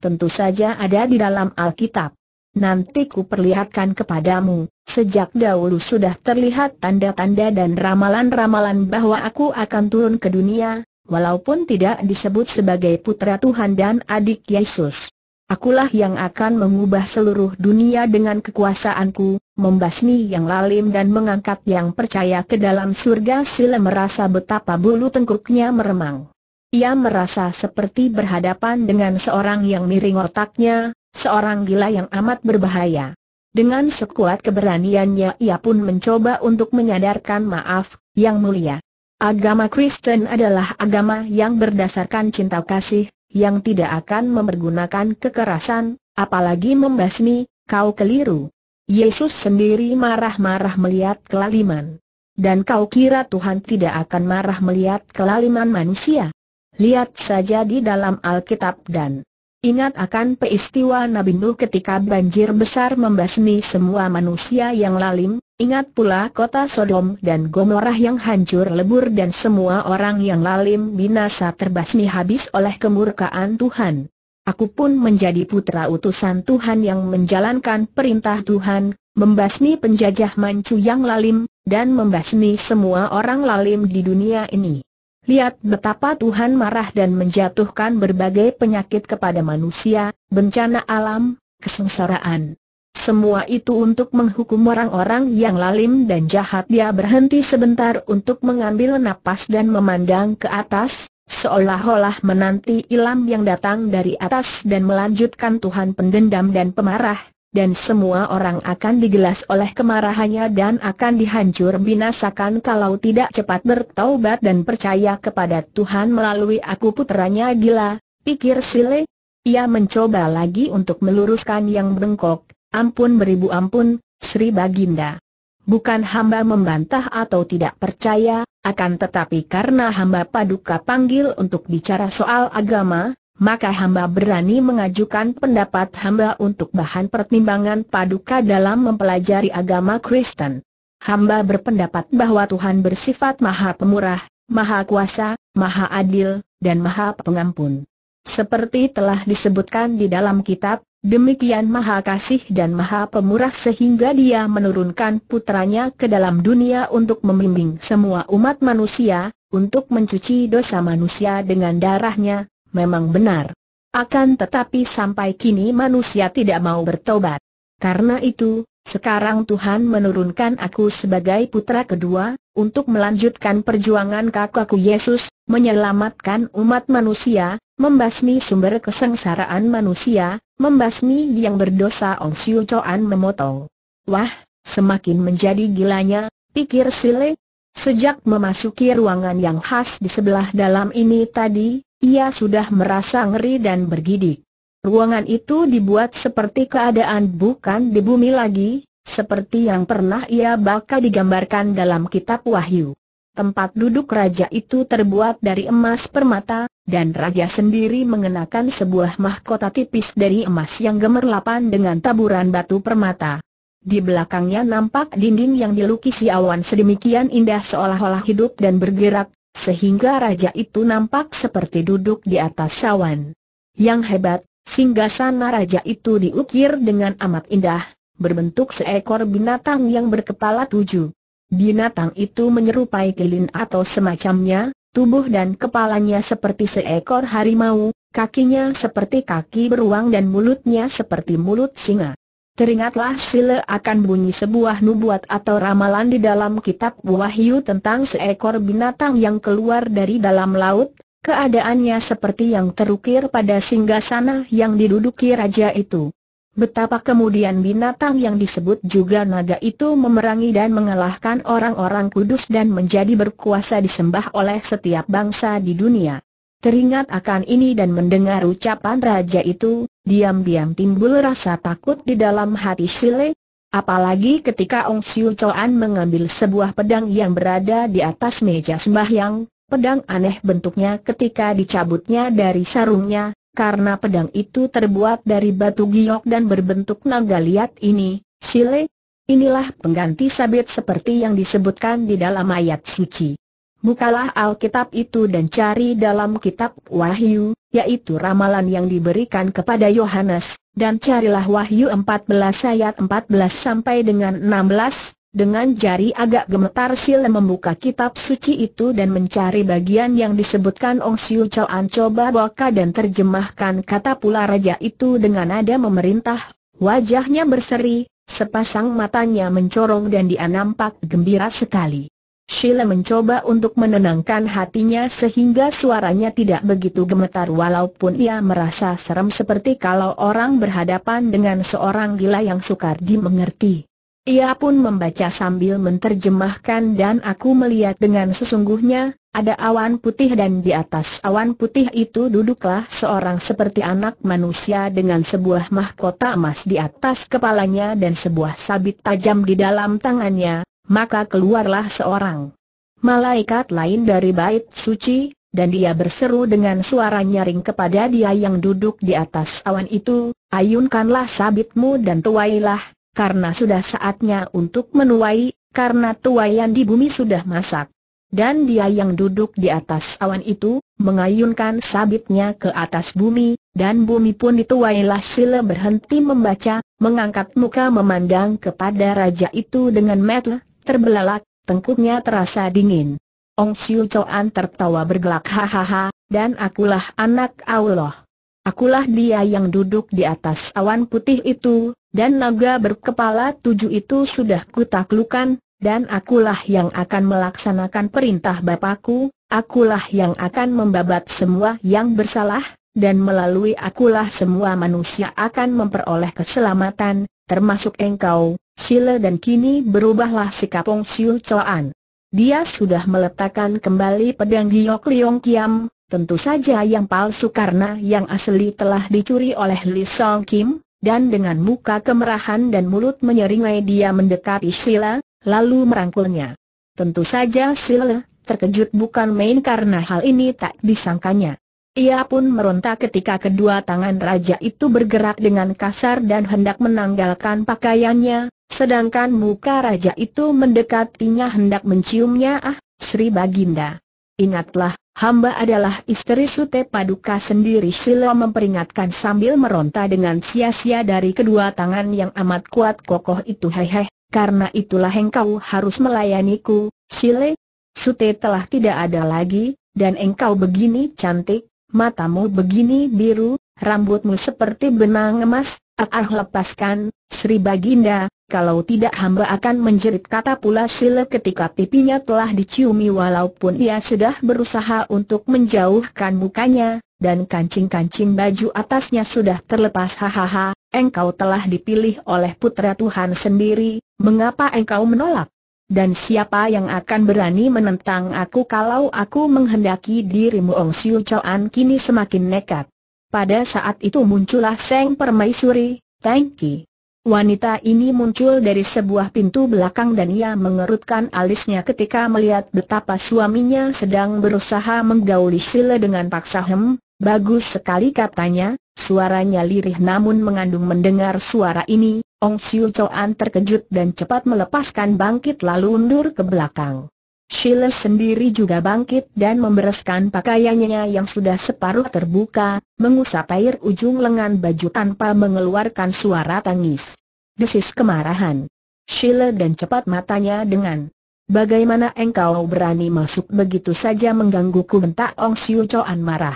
Tentu saja ada di dalam Alkitab. Nanti ku perlihatkan kepadamu, sejak dahulu sudah terlihat tanda-tanda dan ramalan-ramalan bahwa aku akan turun ke dunia, walaupun tidak disebut sebagai putra Tuhan dan adik Yesus. Akulah yang akan mengubah seluruh dunia dengan kekuasaanku, membasmi yang lalim dan mengangkat yang percaya ke dalam surga Sila merasa betapa bulu tengkuknya meremang. Ia merasa seperti berhadapan dengan seorang yang miring otaknya, seorang gila yang amat berbahaya. Dengan sekuat keberaniannya ia pun mencoba untuk menyadarkan maaf, yang mulia. Agama Kristen adalah agama yang berdasarkan cinta kasih, yang tidak akan mempergunakan kekerasan, apalagi membasmi, kau keliru. Yesus sendiri marah-marah melihat kelaliman. Dan kau kira Tuhan tidak akan marah melihat kelaliman manusia? Lihat saja di dalam Alkitab dan ingat akan peristiwa Nabi Nuh ketika banjir besar membasmi semua manusia yang lalim, Ingat pula kota Sodom dan Gomorrah yang hancur lebur dan semua orang yang lalim binasa terbasmi habis oleh kemurkaan Tuhan. Aku pun menjadi putra utusan Tuhan yang menjalankan perintah Tuhan, membasmi penjajah mancu yang lalim, dan membasmi semua orang lalim di dunia ini. Lihat betapa Tuhan marah dan menjatuhkan berbagai penyakit kepada manusia, bencana alam, kesengsaraan, semua itu untuk menghukum orang-orang yang lalim dan jahat Dia berhenti sebentar untuk mengambil napas dan memandang ke atas Seolah-olah menanti ilam yang datang dari atas dan melanjutkan Tuhan pendendam dan pemarah dan semua orang akan digelas oleh kemarahannya dan akan dihancur binasakan kalau tidak cepat bertaubat dan percaya kepada Tuhan melalui aku Putranya gila, pikir Sile. Ia mencoba lagi untuk meluruskan yang bengkok, Ampun beribu ampun, Sri Baginda. Bukan hamba membantah atau tidak percaya, akan tetapi karena hamba paduka panggil untuk bicara soal agama, maka hamba berani mengajukan pendapat hamba untuk bahan pertimbangan paduka dalam mempelajari agama Kristen. Hamba berpendapat bahwa Tuhan bersifat maha pemurah, maha kuasa, maha adil, dan maha pengampun. Seperti telah disebutkan di dalam kitab, Demikian maha kasih dan maha pemurah sehingga dia menurunkan putranya ke dalam dunia untuk membimbing semua umat manusia, untuk mencuci dosa manusia dengan darahnya, memang benar. Akan tetapi sampai kini manusia tidak mau bertobat. Karena itu, sekarang Tuhan menurunkan aku sebagai putra kedua, untuk melanjutkan perjuangan kakakku Yesus, menyelamatkan umat manusia, membasmi sumber kesengsaraan manusia, membasmi yang berdosa Ong Siu Choan memotong. Wah, semakin menjadi gilanya, pikir Sile. Sejak memasuki ruangan yang khas di sebelah dalam ini tadi, ia sudah merasa ngeri dan bergidik. Ruangan itu dibuat seperti keadaan bukan di bumi lagi, seperti yang pernah ia baca digambarkan dalam kitab Wahyu. Tempat duduk raja itu terbuat dari emas permata, dan raja sendiri mengenakan sebuah mahkota tipis dari emas yang gemerlapan dengan taburan batu permata. Di belakangnya nampak dinding yang dilukisi awan sedemikian indah seolah-olah hidup dan bergerak, sehingga raja itu nampak seperti duduk di atas awan. Yang hebat, singgasana raja itu diukir dengan amat indah, berbentuk seekor binatang yang berkepala tujuh. Binatang itu menyerupai kelin atau semacamnya, Tubuh dan kepalanya seperti seekor harimau, kakinya seperti kaki beruang dan mulutnya seperti mulut singa. Teringatlah sile akan bunyi sebuah nubuat atau ramalan di dalam kitab Wahyu tentang seekor binatang yang keluar dari dalam laut, keadaannya seperti yang terukir pada singgasana yang diduduki raja itu. Betapa kemudian binatang yang disebut juga naga itu memerangi dan mengalahkan orang-orang kudus dan menjadi berkuasa disembah oleh setiap bangsa di dunia. Teringat akan ini dan mendengar ucapan raja itu, diam-diam timbul rasa takut di dalam hati Sile, apalagi ketika Ong Siu Choan mengambil sebuah pedang yang berada di atas meja sembahyang, pedang aneh bentuknya ketika dicabutnya dari sarungnya, karena pedang itu terbuat dari batu giok dan berbentuk naga liat ini, Shile, inilah pengganti sabit seperti yang disebutkan di dalam ayat suci. Bukalah Alkitab itu dan cari dalam kitab Wahyu, yaitu ramalan yang diberikan kepada Yohanes, dan carilah Wahyu 14 ayat 14 sampai dengan 16, dengan jari agak gemetar Sil membuka kitab suci itu dan mencari bagian yang disebutkan Ong Siu Choan coba baca dan terjemahkan kata pula raja itu dengan nada memerintah, wajahnya berseri, sepasang matanya mencorong dan dia nampak gembira sekali. Sheila mencoba untuk menenangkan hatinya sehingga suaranya tidak begitu gemetar walaupun ia merasa serem seperti kalau orang berhadapan dengan seorang gila yang sukar dimengerti. Ia pun membaca sambil menterjemahkan dan aku melihat dengan sesungguhnya, ada awan putih dan di atas awan putih itu duduklah seorang seperti anak manusia dengan sebuah mahkota emas di atas kepalanya dan sebuah sabit tajam di dalam tangannya, maka keluarlah seorang malaikat lain dari bait suci, dan dia berseru dengan suara nyaring kepada dia yang duduk di atas awan itu, ayunkanlah sabitmu dan tuailah, karena sudah saatnya untuk menuai, karena tuayan di bumi sudah masak. Dan dia yang duduk di atas awan itu, mengayunkan sabitnya ke atas bumi, dan bumi pun dituailah Sila berhenti membaca, mengangkat muka memandang kepada raja itu dengan metel, terbelalak, tengkuknya terasa dingin. Ong Siu Choan tertawa bergelak hahaha, dan akulah anak Allah. Akulah dia yang duduk di atas awan putih itu, dan naga berkepala tujuh itu sudah kutaklukan, dan akulah yang akan melaksanakan perintah Bapakku, akulah yang akan membabat semua yang bersalah, dan melalui akulah semua manusia akan memperoleh keselamatan, termasuk engkau, Sile dan kini berubahlah Ong Siu Coan. Dia sudah meletakkan kembali pedang Giyok Liong Kiam, Tentu saja yang palsu karena yang asli telah dicuri oleh Lee Song Kim, dan dengan muka kemerahan dan mulut menyeringai dia mendekati Sila, lalu merangkulnya. Tentu saja Sila terkejut bukan main karena hal ini tak disangkanya. Ia pun meronta ketika kedua tangan raja itu bergerak dengan kasar dan hendak menanggalkan pakaiannya, sedangkan muka raja itu mendekatinya hendak menciumnya ah, Sri Baginda. Ingatlah, hamba adalah istri Sute Paduka sendiri Silo memperingatkan sambil meronta dengan sia-sia dari kedua tangan yang amat kuat kokoh itu hehe, karena itulah engkau harus melayaniku, Sile. Sute telah tidak ada lagi, dan engkau begini cantik, matamu begini biru, rambutmu seperti benang emas, Ah lepaskan, Sri Baginda, kalau tidak hamba akan menjerit kata pula Sile ketika pipinya telah diciumi walaupun ia sudah berusaha untuk menjauhkan mukanya, dan kancing-kancing baju atasnya sudah terlepas hahaha, engkau telah dipilih oleh putra Tuhan sendiri, mengapa engkau menolak? Dan siapa yang akan berani menentang aku kalau aku menghendaki dirimu Ong Siu Chuan kini semakin nekat. Pada saat itu muncullah Seng Permaisuri, Tengki. Wanita ini muncul dari sebuah pintu belakang dan ia mengerutkan alisnya ketika melihat betapa suaminya sedang berusaha menggauli Sile dengan paksa hem, bagus sekali katanya, suaranya lirih namun mengandung mendengar suara ini, Ong Siu Choan terkejut dan cepat melepaskan bangkit lalu undur ke belakang. Schiller sendiri juga bangkit dan membereskan pakaiannya yang sudah separuh terbuka, mengusap air ujung lengan baju tanpa mengeluarkan suara tangis. Desis kemarahan. Schiller dan cepat matanya dengan Bagaimana engkau berani masuk begitu saja menggangguku bentak Ong Siu Choan marah.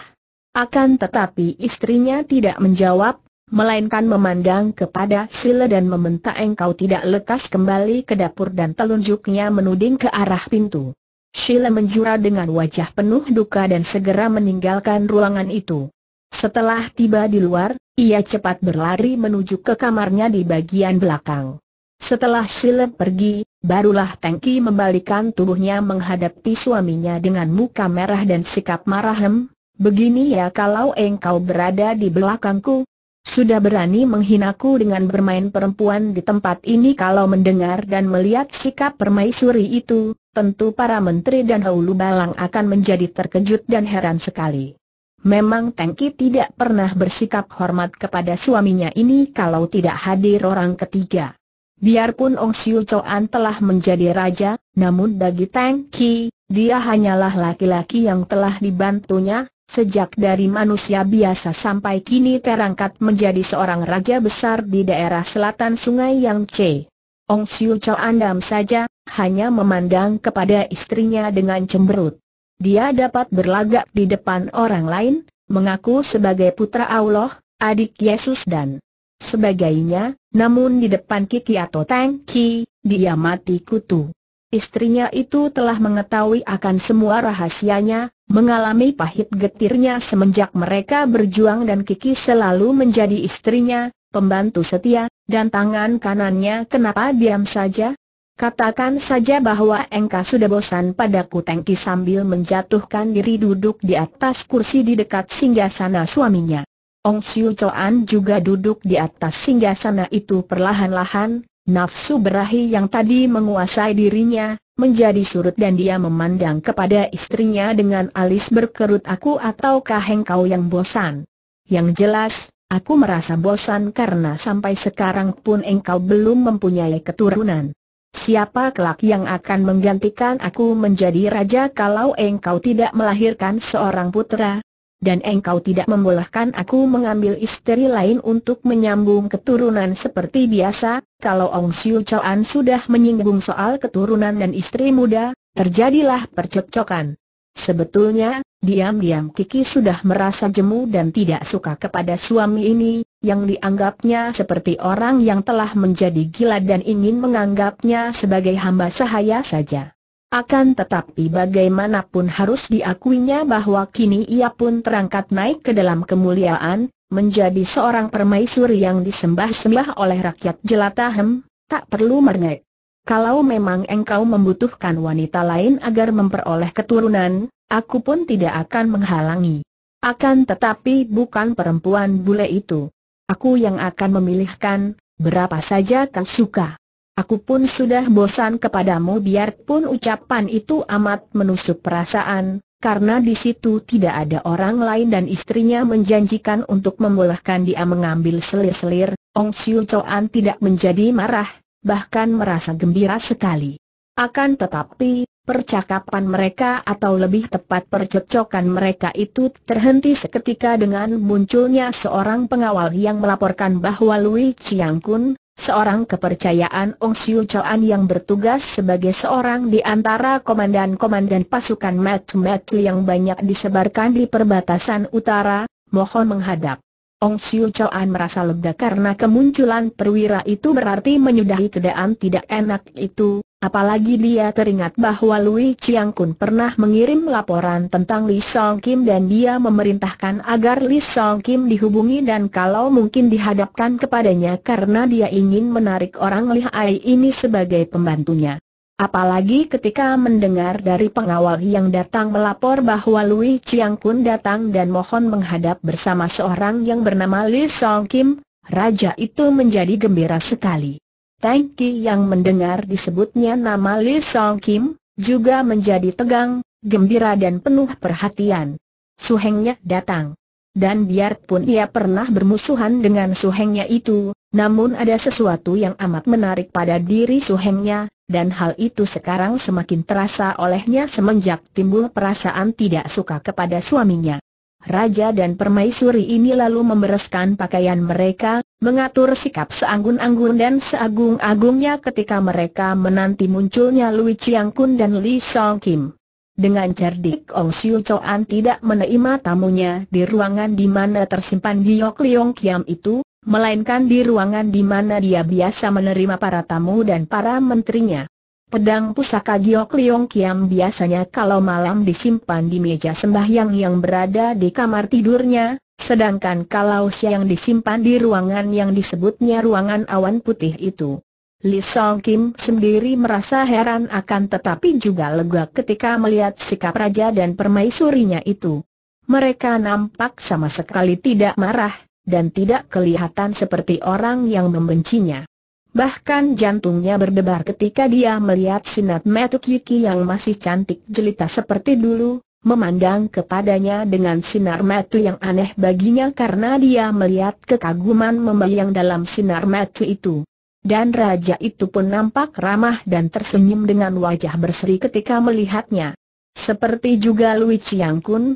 Akan tetapi istrinya tidak menjawab, melainkan memandang kepada Sile dan meminta engkau tidak lekas kembali ke dapur dan telunjuknya menuding ke arah pintu. Sile menjura dengan wajah penuh duka dan segera meninggalkan ruangan itu. Setelah tiba di luar, ia cepat berlari menuju ke kamarnya di bagian belakang. Setelah Sile pergi, barulah Tengki membalikan tubuhnya menghadapi suaminya dengan muka merah dan sikap marah Begini ya kalau engkau berada di belakangku, sudah berani menghinaku dengan bermain perempuan di tempat ini kalau mendengar dan melihat sikap permaisuri itu, tentu para menteri dan haulu balang akan menjadi terkejut dan heran sekali. Memang Tengki tidak pernah bersikap hormat kepada suaminya ini kalau tidak hadir orang ketiga. Biarpun Ong Siu Choan telah menjadi raja, namun bagi Tengki, dia hanyalah laki-laki yang telah dibantunya, Sejak dari manusia biasa sampai kini terangkat menjadi seorang raja besar di daerah selatan sungai Yang Yangtze. Ong Siu Cho andam saja, hanya memandang kepada istrinya dengan cemberut. Dia dapat berlagak di depan orang lain, mengaku sebagai putra Allah, adik Yesus dan sebagainya, namun di depan Kiki atau Tang Ki, dia mati kutu. Istrinya itu telah mengetahui akan semua rahasianya, mengalami pahit getirnya semenjak mereka berjuang dan Kiki selalu menjadi istrinya, pembantu setia, dan tangan kanannya kenapa diam saja? Katakan saja bahwa engkau sudah bosan padaku Tengki sambil menjatuhkan diri duduk di atas kursi di dekat singgasana suaminya. Ong Siu Choan juga duduk di atas singgasana itu perlahan-lahan, Nafsu berahi yang tadi menguasai dirinya, menjadi surut dan dia memandang kepada istrinya dengan alis berkerut aku ataukah engkau yang bosan. Yang jelas, aku merasa bosan karena sampai sekarang pun engkau belum mempunyai keturunan. Siapa kelak yang akan menggantikan aku menjadi raja kalau engkau tidak melahirkan seorang putra? dan engkau tidak membolehkan aku mengambil istri lain untuk menyambung keturunan seperti biasa, kalau Ong Siu Choan sudah menyinggung soal keturunan dan istri muda, terjadilah percekcokan. Sebetulnya, diam-diam Kiki sudah merasa jemu dan tidak suka kepada suami ini, yang dianggapnya seperti orang yang telah menjadi gila dan ingin menganggapnya sebagai hamba sahaya saja. Akan tetapi bagaimanapun harus diakuinya bahwa kini ia pun terangkat naik ke dalam kemuliaan, menjadi seorang permaisuri yang disembah-sembah oleh rakyat Jelatahem, tak perlu merengek. Kalau memang engkau membutuhkan wanita lain agar memperoleh keturunan, aku pun tidak akan menghalangi. Akan tetapi bukan perempuan bule itu. Aku yang akan memilihkan, berapa saja kau suka. Aku pun sudah bosan kepadamu biarpun ucapan itu amat menusuk perasaan, karena di situ tidak ada orang lain dan istrinya menjanjikan untuk membolehkan dia mengambil selir-selir, Ong Siu Choan tidak menjadi marah, bahkan merasa gembira sekali. Akan tetapi, percakapan mereka atau lebih tepat percekcokan mereka itu terhenti seketika dengan munculnya seorang pengawal yang melaporkan bahwa Lui Chiang Kun, seorang kepercayaan Ong Siu Choan yang bertugas sebagai seorang di antara komandan-komandan pasukan Mat-Mat yang banyak disebarkan di perbatasan utara, mohon menghadap. Ong Siu Choan merasa lega karena kemunculan perwira itu berarti menyudahi keadaan tidak enak itu, Apalagi dia teringat bahwa Lui Chiang Kun pernah mengirim laporan tentang Lee Song Kim dan dia memerintahkan agar Lee Song Kim dihubungi dan kalau mungkin dihadapkan kepadanya karena dia ingin menarik orang Li lihai ini sebagai pembantunya. Apalagi ketika mendengar dari pengawal yang datang melapor bahwa Lui Chiang Kun datang dan mohon menghadap bersama seorang yang bernama Lee Song Kim, raja itu menjadi gembira sekali. Tang Ki yang mendengar disebutnya nama Li Song Kim, juga menjadi tegang, gembira dan penuh perhatian. Suhengnya datang. Dan biarpun ia pernah bermusuhan dengan suhengnya itu, namun ada sesuatu yang amat menarik pada diri suhengnya, dan hal itu sekarang semakin terasa olehnya semenjak timbul perasaan tidak suka kepada suaminya. Raja dan permaisuri ini lalu membereskan pakaian mereka, mengatur sikap seanggun-anggun dan seagung-agungnya ketika mereka menanti munculnya Lui Chiang Kun dan Lee Song Kim. Dengan cerdik Ong Siu Choan tidak menerima tamunya di ruangan di mana tersimpan Giok Leong Kiam itu, melainkan di ruangan di mana dia biasa menerima para tamu dan para menterinya. Pedang pusaka Giok Leong Kiam biasanya kalau malam disimpan di meja sembahyang yang berada di kamar tidurnya, Sedangkan kalau siang disimpan di ruangan yang disebutnya ruangan awan putih itu. Li Song Kim sendiri merasa heran akan tetapi juga lega ketika melihat sikap raja dan permaisurinya itu. Mereka nampak sama sekali tidak marah, dan tidak kelihatan seperti orang yang membencinya. Bahkan jantungnya berdebar ketika dia melihat sinar Metuk Yiki yang masih cantik jelita seperti dulu, memandang kepadanya dengan sinar mata yang aneh baginya karena dia melihat kekaguman membayang dalam sinar mata itu. Dan raja itu pun nampak ramah dan tersenyum dengan wajah berseri ketika melihatnya. Seperti juga Lui Chiang Kun,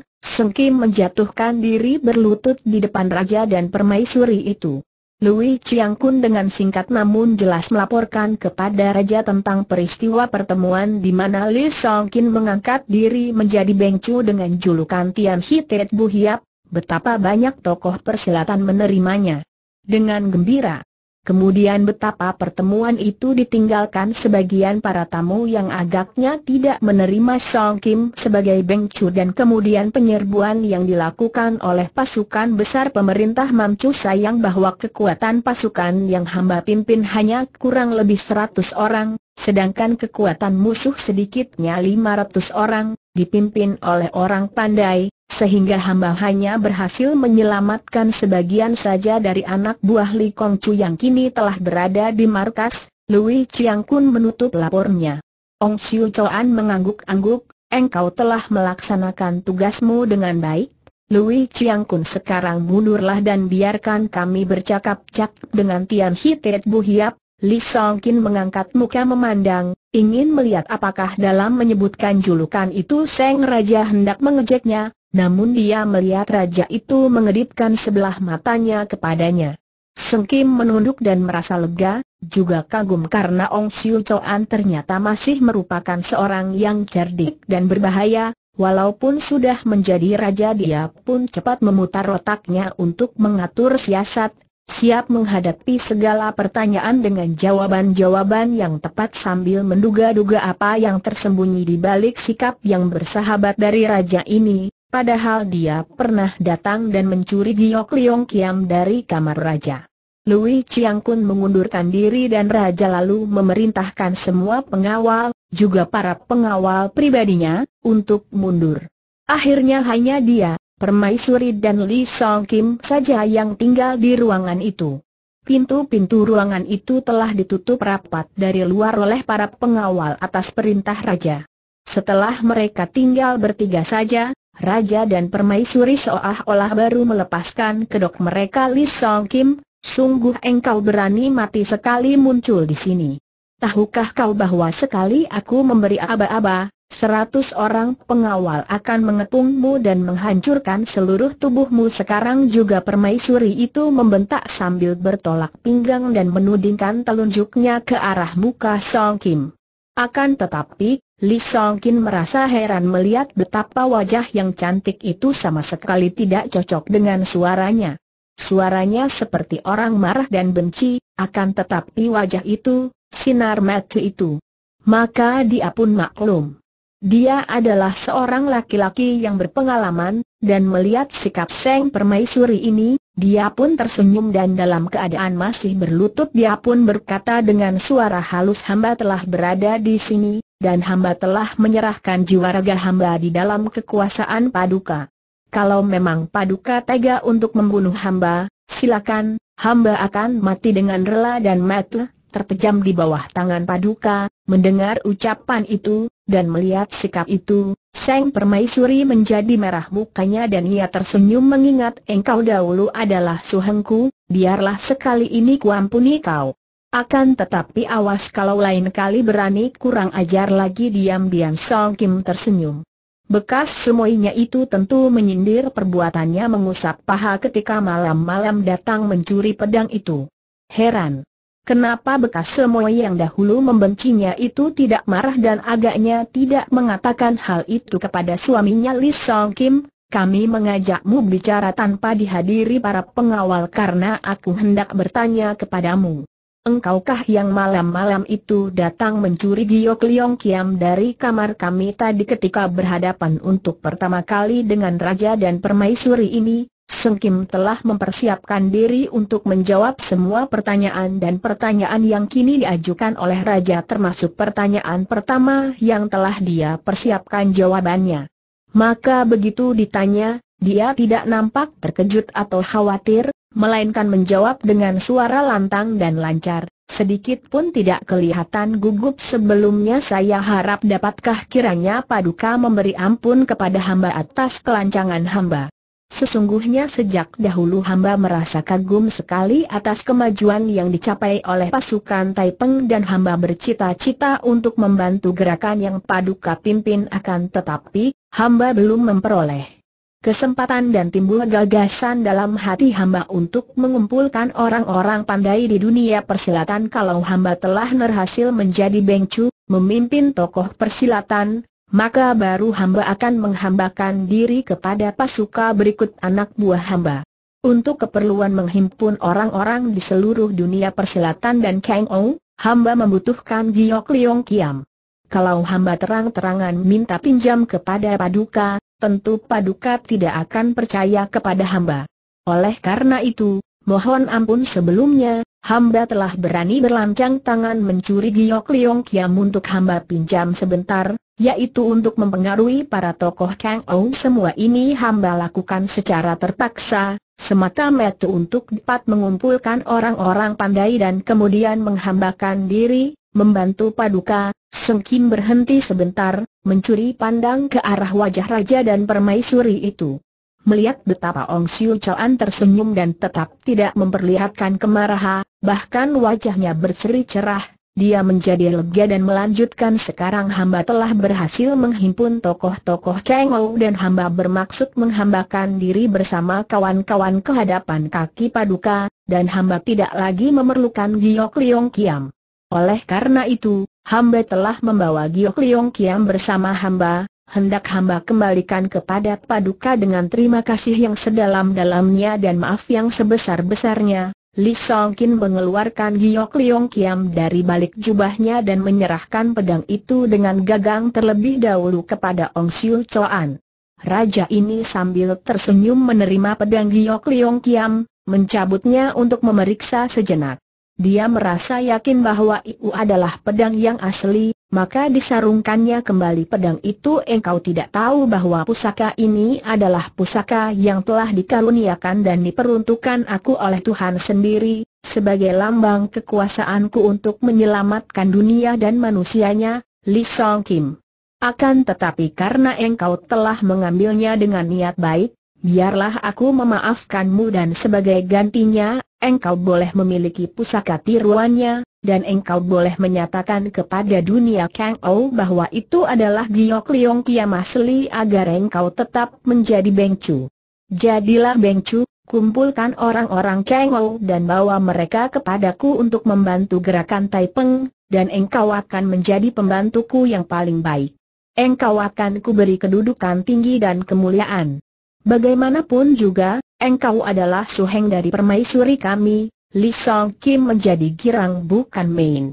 Kim menjatuhkan diri berlutut di depan raja dan permaisuri itu. Lui Chiang Kun dengan singkat namun jelas melaporkan kepada Raja tentang peristiwa pertemuan di mana Li Kin mengangkat diri menjadi Bengcu dengan julukan Tian Hitet Buhiap, betapa banyak tokoh persilatan menerimanya. Dengan gembira, Kemudian betapa pertemuan itu ditinggalkan sebagian para tamu yang agaknya tidak menerima Song Kim sebagai Beng Chu dan kemudian penyerbuan yang dilakukan oleh pasukan besar pemerintah Mamcu sayang bahwa kekuatan pasukan yang hamba pimpin hanya kurang lebih 100 orang, sedangkan kekuatan musuh sedikitnya 500 orang, dipimpin oleh orang pandai, sehingga hamba hanya berhasil menyelamatkan sebagian saja dari anak buah Li Kong Chu yang kini telah berada di markas, Lui Chiang Kun menutup lapornya. Ong Siu Choan mengangguk-angguk, engkau telah melaksanakan tugasmu dengan baik, Lui Chiang Kun sekarang mundurlah dan biarkan kami bercakap-cakap dengan Tian Hitet Bu Hiap, Li Songkin mengangkat muka memandang, ingin melihat apakah dalam menyebutkan julukan itu Seng Raja hendak mengejeknya, namun dia melihat raja itu mengedipkan sebelah matanya kepadanya. Kim menunduk dan merasa lega, juga kagum karena Ong Siu Choan ternyata masih merupakan seorang yang cerdik dan berbahaya, walaupun sudah menjadi raja dia pun cepat memutar otaknya untuk mengatur siasat, siap menghadapi segala pertanyaan dengan jawaban-jawaban yang tepat sambil menduga-duga apa yang tersembunyi di balik sikap yang bersahabat dari raja ini, Padahal dia pernah datang dan mencuri Giok Liong Kiam dari kamar raja. Lui Chiang Kun mengundurkan diri dan raja lalu memerintahkan semua pengawal, juga para pengawal pribadinya, untuk mundur. Akhirnya hanya dia, Permaisuri dan Lee Song Kim saja yang tinggal di ruangan itu. Pintu-pintu ruangan itu telah ditutup rapat dari luar oleh para pengawal atas perintah raja. Setelah mereka tinggal bertiga saja, Raja dan Permaisuri seolah-olah baru melepaskan kedok mereka Li Song Kim, sungguh engkau berani mati sekali muncul di sini. Tahukah kau bahwa sekali aku memberi aba-aba, seratus orang pengawal akan mengepungmu dan menghancurkan seluruh tubuhmu sekarang juga Permaisuri itu membentak sambil bertolak pinggang dan menudingkan telunjuknya ke arah muka Song Kim. Akan tetapi, Li Songkin merasa heran melihat betapa wajah yang cantik itu sama sekali tidak cocok dengan suaranya. Suaranya seperti orang marah dan benci, akan tetapi wajah itu, sinar mata itu. Maka dia pun maklum. Dia adalah seorang laki-laki yang berpengalaman, dan melihat sikap Seng Permaisuri ini, dia pun tersenyum dan dalam keadaan masih berlutut dia pun berkata dengan suara halus hamba telah berada di sini, dan hamba telah menyerahkan jiwa raga hamba di dalam kekuasaan Paduka. Kalau memang Paduka tega untuk membunuh hamba, silakan, hamba akan mati dengan rela dan mati, terpejam di bawah tangan Paduka, mendengar ucapan itu, dan melihat sikap itu, Seng Permaisuri menjadi merah mukanya dan ia tersenyum mengingat engkau dahulu adalah suhengku, biarlah sekali ini kuampuni kau. Akan tetapi awas kalau lain kali berani kurang ajar lagi diam-diam Song Kim tersenyum. Bekas semuanya itu tentu menyindir perbuatannya mengusap paha ketika malam-malam datang mencuri pedang itu. Heran. Kenapa bekas semua yang dahulu membencinya itu tidak marah dan agaknya tidak mengatakan hal itu kepada suaminya Lee Song Kim, kami mengajakmu bicara tanpa dihadiri para pengawal karena aku hendak bertanya kepadamu. Engkaukah yang malam-malam itu datang mencuri Giok Liong Kiam dari kamar kami tadi ketika berhadapan untuk pertama kali dengan Raja dan Permaisuri ini? Seng Kim telah mempersiapkan diri untuk menjawab semua pertanyaan dan pertanyaan yang kini diajukan oleh Raja termasuk pertanyaan pertama yang telah dia persiapkan jawabannya. Maka begitu ditanya, dia tidak nampak terkejut atau khawatir, melainkan menjawab dengan suara lantang dan lancar, sedikit pun tidak kelihatan gugup sebelumnya saya harap dapatkah kiranya paduka memberi ampun kepada hamba atas kelancangan hamba. Sesungguhnya sejak dahulu hamba merasa kagum sekali atas kemajuan yang dicapai oleh pasukan Taipeng dan hamba bercita-cita untuk membantu gerakan yang paduka pimpin akan tetapi, hamba belum memperoleh kesempatan dan timbul gagasan dalam hati hamba untuk mengumpulkan orang-orang pandai di dunia persilatan kalau hamba telah berhasil menjadi bengcu, memimpin tokoh persilatan, maka baru hamba akan menghambakan diri kepada pasuka berikut anak buah hamba. Untuk keperluan menghimpun orang-orang di seluruh dunia persilatan dan Kang O, hamba membutuhkan Giok Leong Kiam. Kalau hamba terang-terangan minta pinjam kepada Paduka, tentu Paduka tidak akan percaya kepada hamba. Oleh karena itu, mohon ampun sebelumnya, hamba telah berani berlancang tangan mencuri giok liong kiam untuk hamba pinjam sebentar, yaitu untuk mempengaruhi para tokoh Kang Ou semua ini hamba lakukan secara terpaksa, semata-mata untuk dapat mengumpulkan orang-orang pandai dan kemudian menghambakan diri, Membantu Paduka, Seng Kim berhenti sebentar, mencuri pandang ke arah wajah raja dan permaisuri itu. Melihat betapa Ong Siu Chuan tersenyum dan tetap tidak memperlihatkan kemarahan, bahkan wajahnya berseri cerah, dia menjadi lega dan melanjutkan sekarang hamba telah berhasil menghimpun tokoh-tokoh Ou dan hamba bermaksud menghambakan diri bersama kawan-kawan kehadapan kaki paduka, dan hamba tidak lagi memerlukan Giok Liong Kiam. Oleh karena itu, hamba telah membawa Giok Liong Kiam bersama hamba, hendak hamba kembalikan kepada Paduka dengan terima kasih yang sedalam-dalamnya dan maaf yang sebesar-besarnya. Li Song Songkin mengeluarkan Giok Liong Kiam dari balik jubahnya dan menyerahkan pedang itu dengan gagang terlebih dahulu kepada Ong Siu Choan. Raja ini sambil tersenyum menerima pedang Giok Liong Kiam, mencabutnya untuk memeriksa sejenak. Dia merasa yakin bahwa itu adalah pedang yang asli, maka disarungkannya kembali pedang itu engkau tidak tahu bahwa pusaka ini adalah pusaka yang telah dikaruniakan dan diperuntukkan aku oleh Tuhan sendiri, sebagai lambang kekuasaanku untuk menyelamatkan dunia dan manusianya, Li Song Kim. Akan tetapi karena engkau telah mengambilnya dengan niat baik, biarlah aku memaafkanmu dan sebagai gantinya, engkau boleh memiliki pusaka tiruannya, dan engkau boleh menyatakan kepada dunia Kang Ou bahwa itu adalah Giok Liong Kiam asli agar engkau tetap menjadi Bengcu. Jadilah Bengcu, kumpulkan orang-orang Kang Ou dan bawa mereka kepadaku untuk membantu gerakan Taipeng, dan engkau akan menjadi pembantuku yang paling baik. Engkau akan kuberi kedudukan tinggi dan kemuliaan. Bagaimanapun juga, engkau adalah suheng dari permaisuri kami, Li Song Kim menjadi girang bukan main.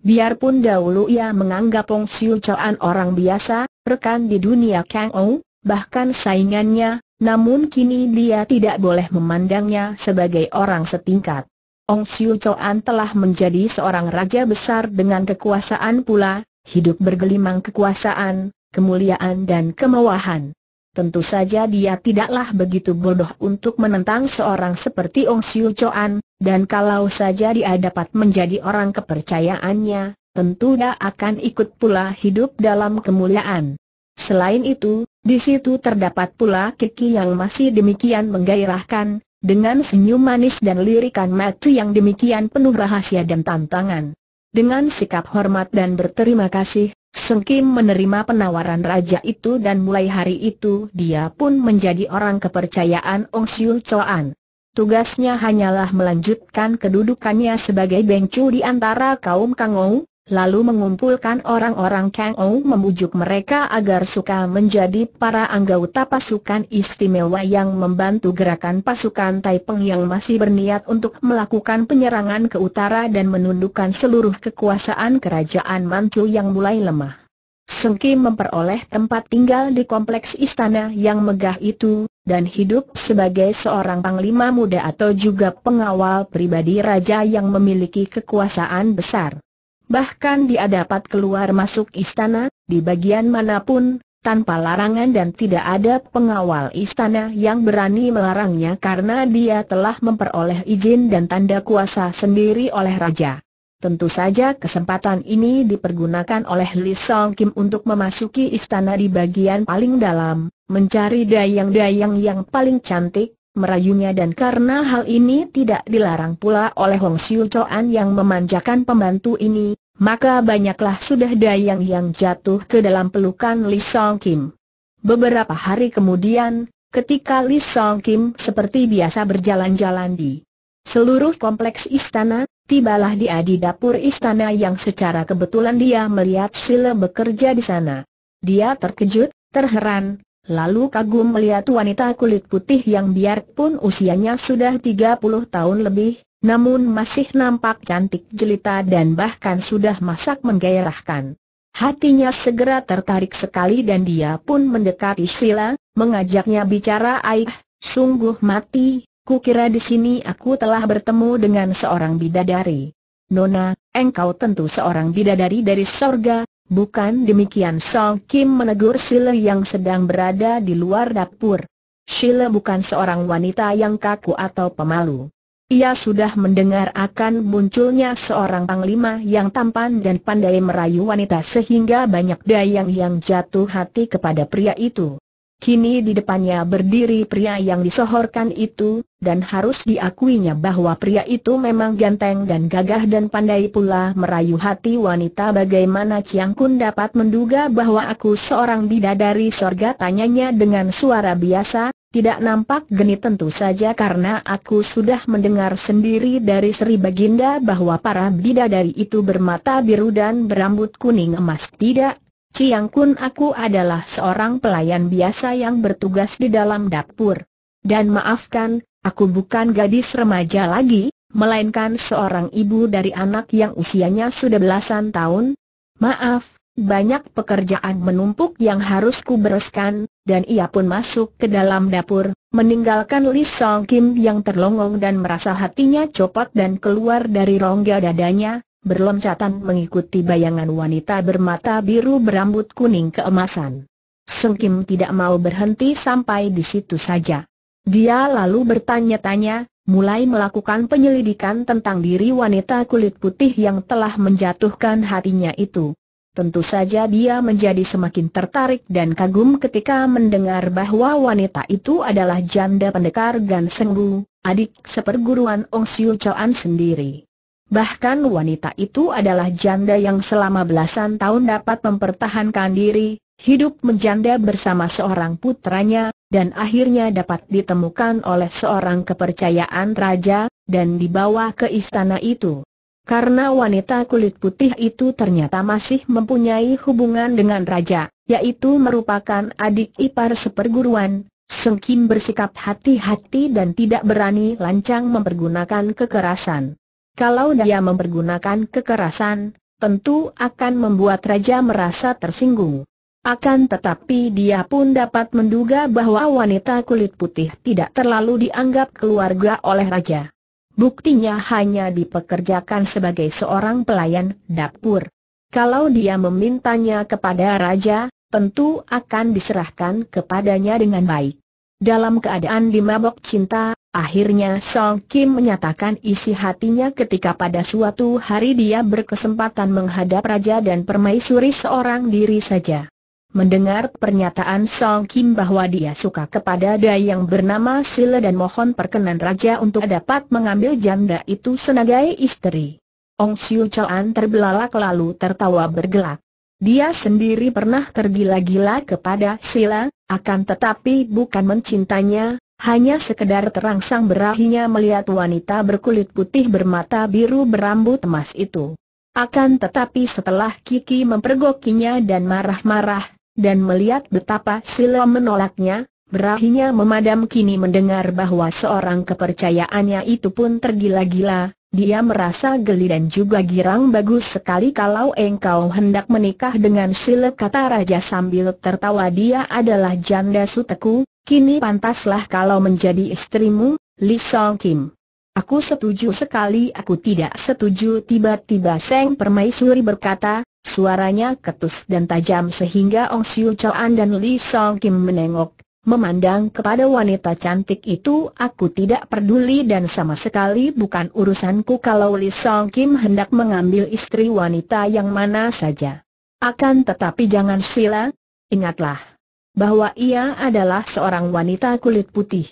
Biarpun dahulu ia menganggap Ong Siu Chuan orang biasa, rekan di dunia Kang Ou, bahkan saingannya, namun kini dia tidak boleh memandangnya sebagai orang setingkat. Ong Siu Chuan telah menjadi seorang raja besar dengan kekuasaan pula, hidup bergelimang kekuasaan, kemuliaan dan kemewahan. Tentu saja dia tidaklah begitu bodoh untuk menentang seorang seperti Ong Siu Choan, dan kalau saja dia dapat menjadi orang kepercayaannya, tentu dia akan ikut pula hidup dalam kemuliaan. Selain itu, di situ terdapat pula Kiki yang masih demikian menggairahkan, dengan senyum manis dan lirikan mata yang demikian penuh rahasia dan tantangan. Dengan sikap hormat dan berterima kasih, Seng Kim menerima penawaran raja itu dan mulai hari itu dia pun menjadi orang kepercayaan Ong Siu Choan. Tugasnya hanyalah melanjutkan kedudukannya sebagai bengcu di antara kaum Kangou, lalu mengumpulkan orang-orang Kang Ou membujuk mereka agar suka menjadi para anggota pasukan istimewa yang membantu gerakan pasukan Taipeng yang masih berniat untuk melakukan penyerangan ke utara dan menundukkan seluruh kekuasaan kerajaan Manchu yang mulai lemah. Kim memperoleh tempat tinggal di kompleks istana yang megah itu, dan hidup sebagai seorang panglima muda atau juga pengawal pribadi raja yang memiliki kekuasaan besar. Bahkan dia dapat keluar masuk istana, di bagian manapun, tanpa larangan dan tidak ada pengawal istana yang berani melarangnya karena dia telah memperoleh izin dan tanda kuasa sendiri oleh raja. Tentu saja kesempatan ini dipergunakan oleh Li Song Kim untuk memasuki istana di bagian paling dalam, mencari dayang-dayang yang paling cantik, merayunya dan karena hal ini tidak dilarang pula oleh Hong Xiu Chuan yang memanjakan pembantu ini, maka banyaklah sudah dayang yang jatuh ke dalam pelukan Li Song Kim. Beberapa hari kemudian, ketika Li Song Kim seperti biasa berjalan-jalan di seluruh kompleks istana, tibalah dia di dapur istana yang secara kebetulan dia melihat Sile bekerja di sana. Dia terkejut, terheran, Lalu kagum melihat wanita kulit putih yang biarpun usianya sudah 30 tahun lebih, namun masih nampak cantik jelita dan bahkan sudah masak menggairahkan. Hatinya segera tertarik sekali dan dia pun mendekati Sila, mengajaknya bicara aih, sungguh mati, kukira di sini aku telah bertemu dengan seorang bidadari. Nona, engkau tentu seorang bidadari dari sorga, Bukan demikian Song Kim menegur Sile yang sedang berada di luar dapur. Sile bukan seorang wanita yang kaku atau pemalu. Ia sudah mendengar akan munculnya seorang panglima yang tampan dan pandai merayu wanita sehingga banyak dayang yang jatuh hati kepada pria itu. Kini di depannya berdiri pria yang disohorkan itu, dan harus diakuinya bahwa pria itu memang ganteng dan gagah dan pandai pula merayu hati wanita bagaimana Chiang Kun dapat menduga bahwa aku seorang bidadari sorga tanyanya dengan suara biasa, tidak nampak geni tentu saja karena aku sudah mendengar sendiri dari Sri Baginda bahwa para bidadari itu bermata biru dan berambut kuning emas tidak Ciang Kun aku adalah seorang pelayan biasa yang bertugas di dalam dapur. Dan maafkan, aku bukan gadis remaja lagi, melainkan seorang ibu dari anak yang usianya sudah belasan tahun. Maaf, banyak pekerjaan menumpuk yang harus kubereskan, dan ia pun masuk ke dalam dapur, meninggalkan Li Song Kim yang terlongong dan merasa hatinya copot dan keluar dari rongga dadanya, berloncatan mengikuti bayangan wanita bermata biru berambut kuning keemasan. Sung Kim tidak mau berhenti sampai di situ saja. Dia lalu bertanya-tanya, mulai melakukan penyelidikan tentang diri wanita kulit putih yang telah menjatuhkan hatinya itu. Tentu saja dia menjadi semakin tertarik dan kagum ketika mendengar bahwa wanita itu adalah janda pendekar Gan Senggu, adik seperguruan Ong Siu Choan sendiri. Bahkan wanita itu adalah janda yang selama belasan tahun dapat mempertahankan diri, hidup menjanda bersama seorang putranya, dan akhirnya dapat ditemukan oleh seorang kepercayaan raja, dan dibawa ke istana itu. Karena wanita kulit putih itu ternyata masih mempunyai hubungan dengan raja, yaitu merupakan adik ipar seperguruan, Seng Kim bersikap hati-hati dan tidak berani lancang mempergunakan kekerasan. Kalau dia mempergunakan kekerasan, tentu akan membuat raja merasa tersinggung. Akan tetapi dia pun dapat menduga bahwa wanita kulit putih tidak terlalu dianggap keluarga oleh raja. Buktinya hanya dipekerjakan sebagai seorang pelayan dapur. Kalau dia memintanya kepada raja, tentu akan diserahkan kepadanya dengan baik. Dalam keadaan dimabok cinta, Akhirnya Song Kim menyatakan isi hatinya ketika pada suatu hari dia berkesempatan menghadap raja dan permaisuri seorang diri saja. Mendengar pernyataan Song Kim bahwa dia suka kepada dai yang bernama Sile dan mohon perkenan raja untuk dapat mengambil janda itu sebagai istri. Ong Siu Chuan terbelalak lalu tertawa bergelak. Dia sendiri pernah tergila-gila kepada Sila, akan tetapi bukan mencintainya, hanya sekedar terangsang berahinya melihat wanita berkulit putih bermata biru berambut emas itu. Akan tetapi setelah Kiki mempergokinya dan marah-marah, dan melihat betapa Silo menolaknya, berahinya memadam kini mendengar bahwa seorang kepercayaannya itu pun tergila-gila, dia merasa geli dan juga girang bagus sekali kalau engkau hendak menikah dengan Silo kata raja sambil tertawa dia adalah janda suteku, Kini pantaslah kalau menjadi istrimu, Li Song Kim. Aku setuju sekali aku tidak setuju tiba-tiba Seng Permaisuri berkata, suaranya ketus dan tajam sehingga Ong Siu Choan dan Li Song Kim menengok, memandang kepada wanita cantik itu aku tidak peduli dan sama sekali bukan urusanku kalau Li Song Kim hendak mengambil istri wanita yang mana saja. Akan tetapi jangan sila, ingatlah bahwa ia adalah seorang wanita kulit putih.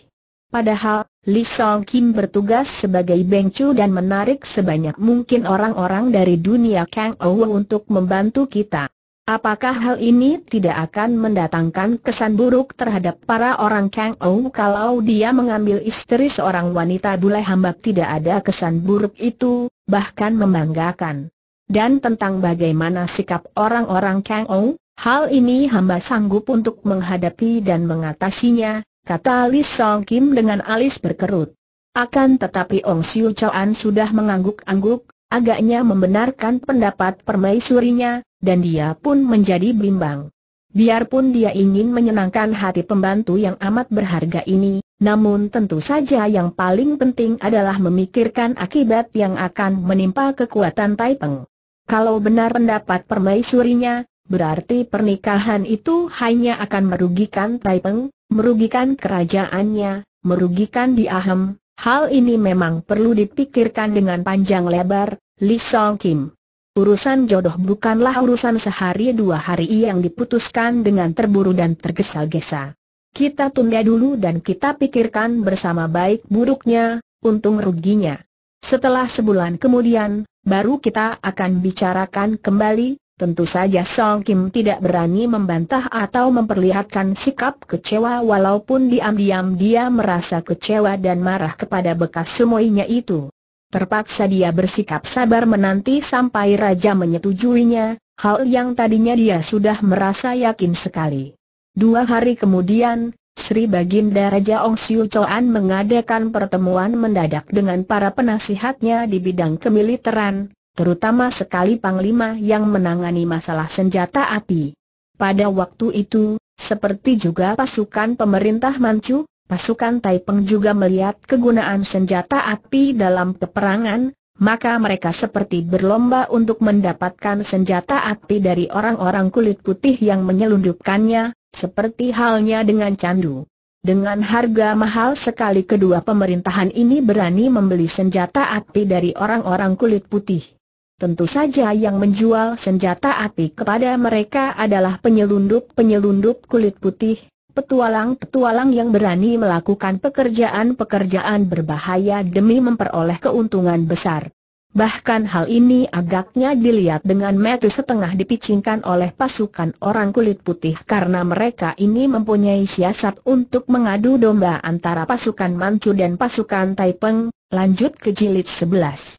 Padahal, Li Song Kim bertugas sebagai bengcu dan menarik sebanyak mungkin orang-orang dari dunia Kang Ou untuk membantu kita. Apakah hal ini tidak akan mendatangkan kesan buruk terhadap para orang Kang Ou kalau dia mengambil istri seorang wanita bule hambak tidak ada kesan buruk itu, bahkan membanggakan. Dan tentang bagaimana sikap orang-orang Kang Ou, Hal ini hamba sanggup untuk menghadapi dan mengatasinya, kata Li Song Kim dengan alis berkerut. Akan tetapi Ong Siu An sudah mengangguk-angguk, agaknya membenarkan pendapat permaisurinya, dan dia pun menjadi bimbang. Biarpun dia ingin menyenangkan hati pembantu yang amat berharga ini, namun tentu saja yang paling penting adalah memikirkan akibat yang akan menimpa kekuatan Taipeng. Kalau benar pendapat permaisurinya, Berarti pernikahan itu hanya akan merugikan Taipeng, merugikan kerajaannya, merugikan di Diahem. Hal ini memang perlu dipikirkan dengan panjang lebar, Li Song Kim. Urusan jodoh bukanlah urusan sehari dua hari yang diputuskan dengan terburu dan tergesa-gesa. Kita tunda dulu dan kita pikirkan bersama baik buruknya, untung ruginya. Setelah sebulan kemudian, baru kita akan bicarakan kembali, Tentu saja Song Kim tidak berani membantah atau memperlihatkan sikap kecewa walaupun diam-diam dia merasa kecewa dan marah kepada bekas semuanya itu. Terpaksa dia bersikap sabar menanti sampai Raja menyetujuinya, hal yang tadinya dia sudah merasa yakin sekali. Dua hari kemudian, Sri Baginda Raja Ong Siu Choan mengadakan pertemuan mendadak dengan para penasihatnya di bidang kemiliteran, terutama sekali Panglima yang menangani masalah senjata api. Pada waktu itu, seperti juga pasukan pemerintah Manchu, pasukan Taipeng juga melihat kegunaan senjata api dalam peperangan, maka mereka seperti berlomba untuk mendapatkan senjata api dari orang-orang kulit putih yang menyelundupkannya, seperti halnya dengan candu. Dengan harga mahal sekali kedua pemerintahan ini berani membeli senjata api dari orang-orang kulit putih. Tentu saja yang menjual senjata api kepada mereka adalah penyelundup-penyelundup kulit putih, petualang-petualang yang berani melakukan pekerjaan-pekerjaan berbahaya demi memperoleh keuntungan besar. Bahkan hal ini agaknya dilihat dengan mata setengah dipicingkan oleh pasukan orang kulit putih karena mereka ini mempunyai siasat untuk mengadu domba antara pasukan Manchu dan pasukan Taipeng, lanjut ke jilid 11.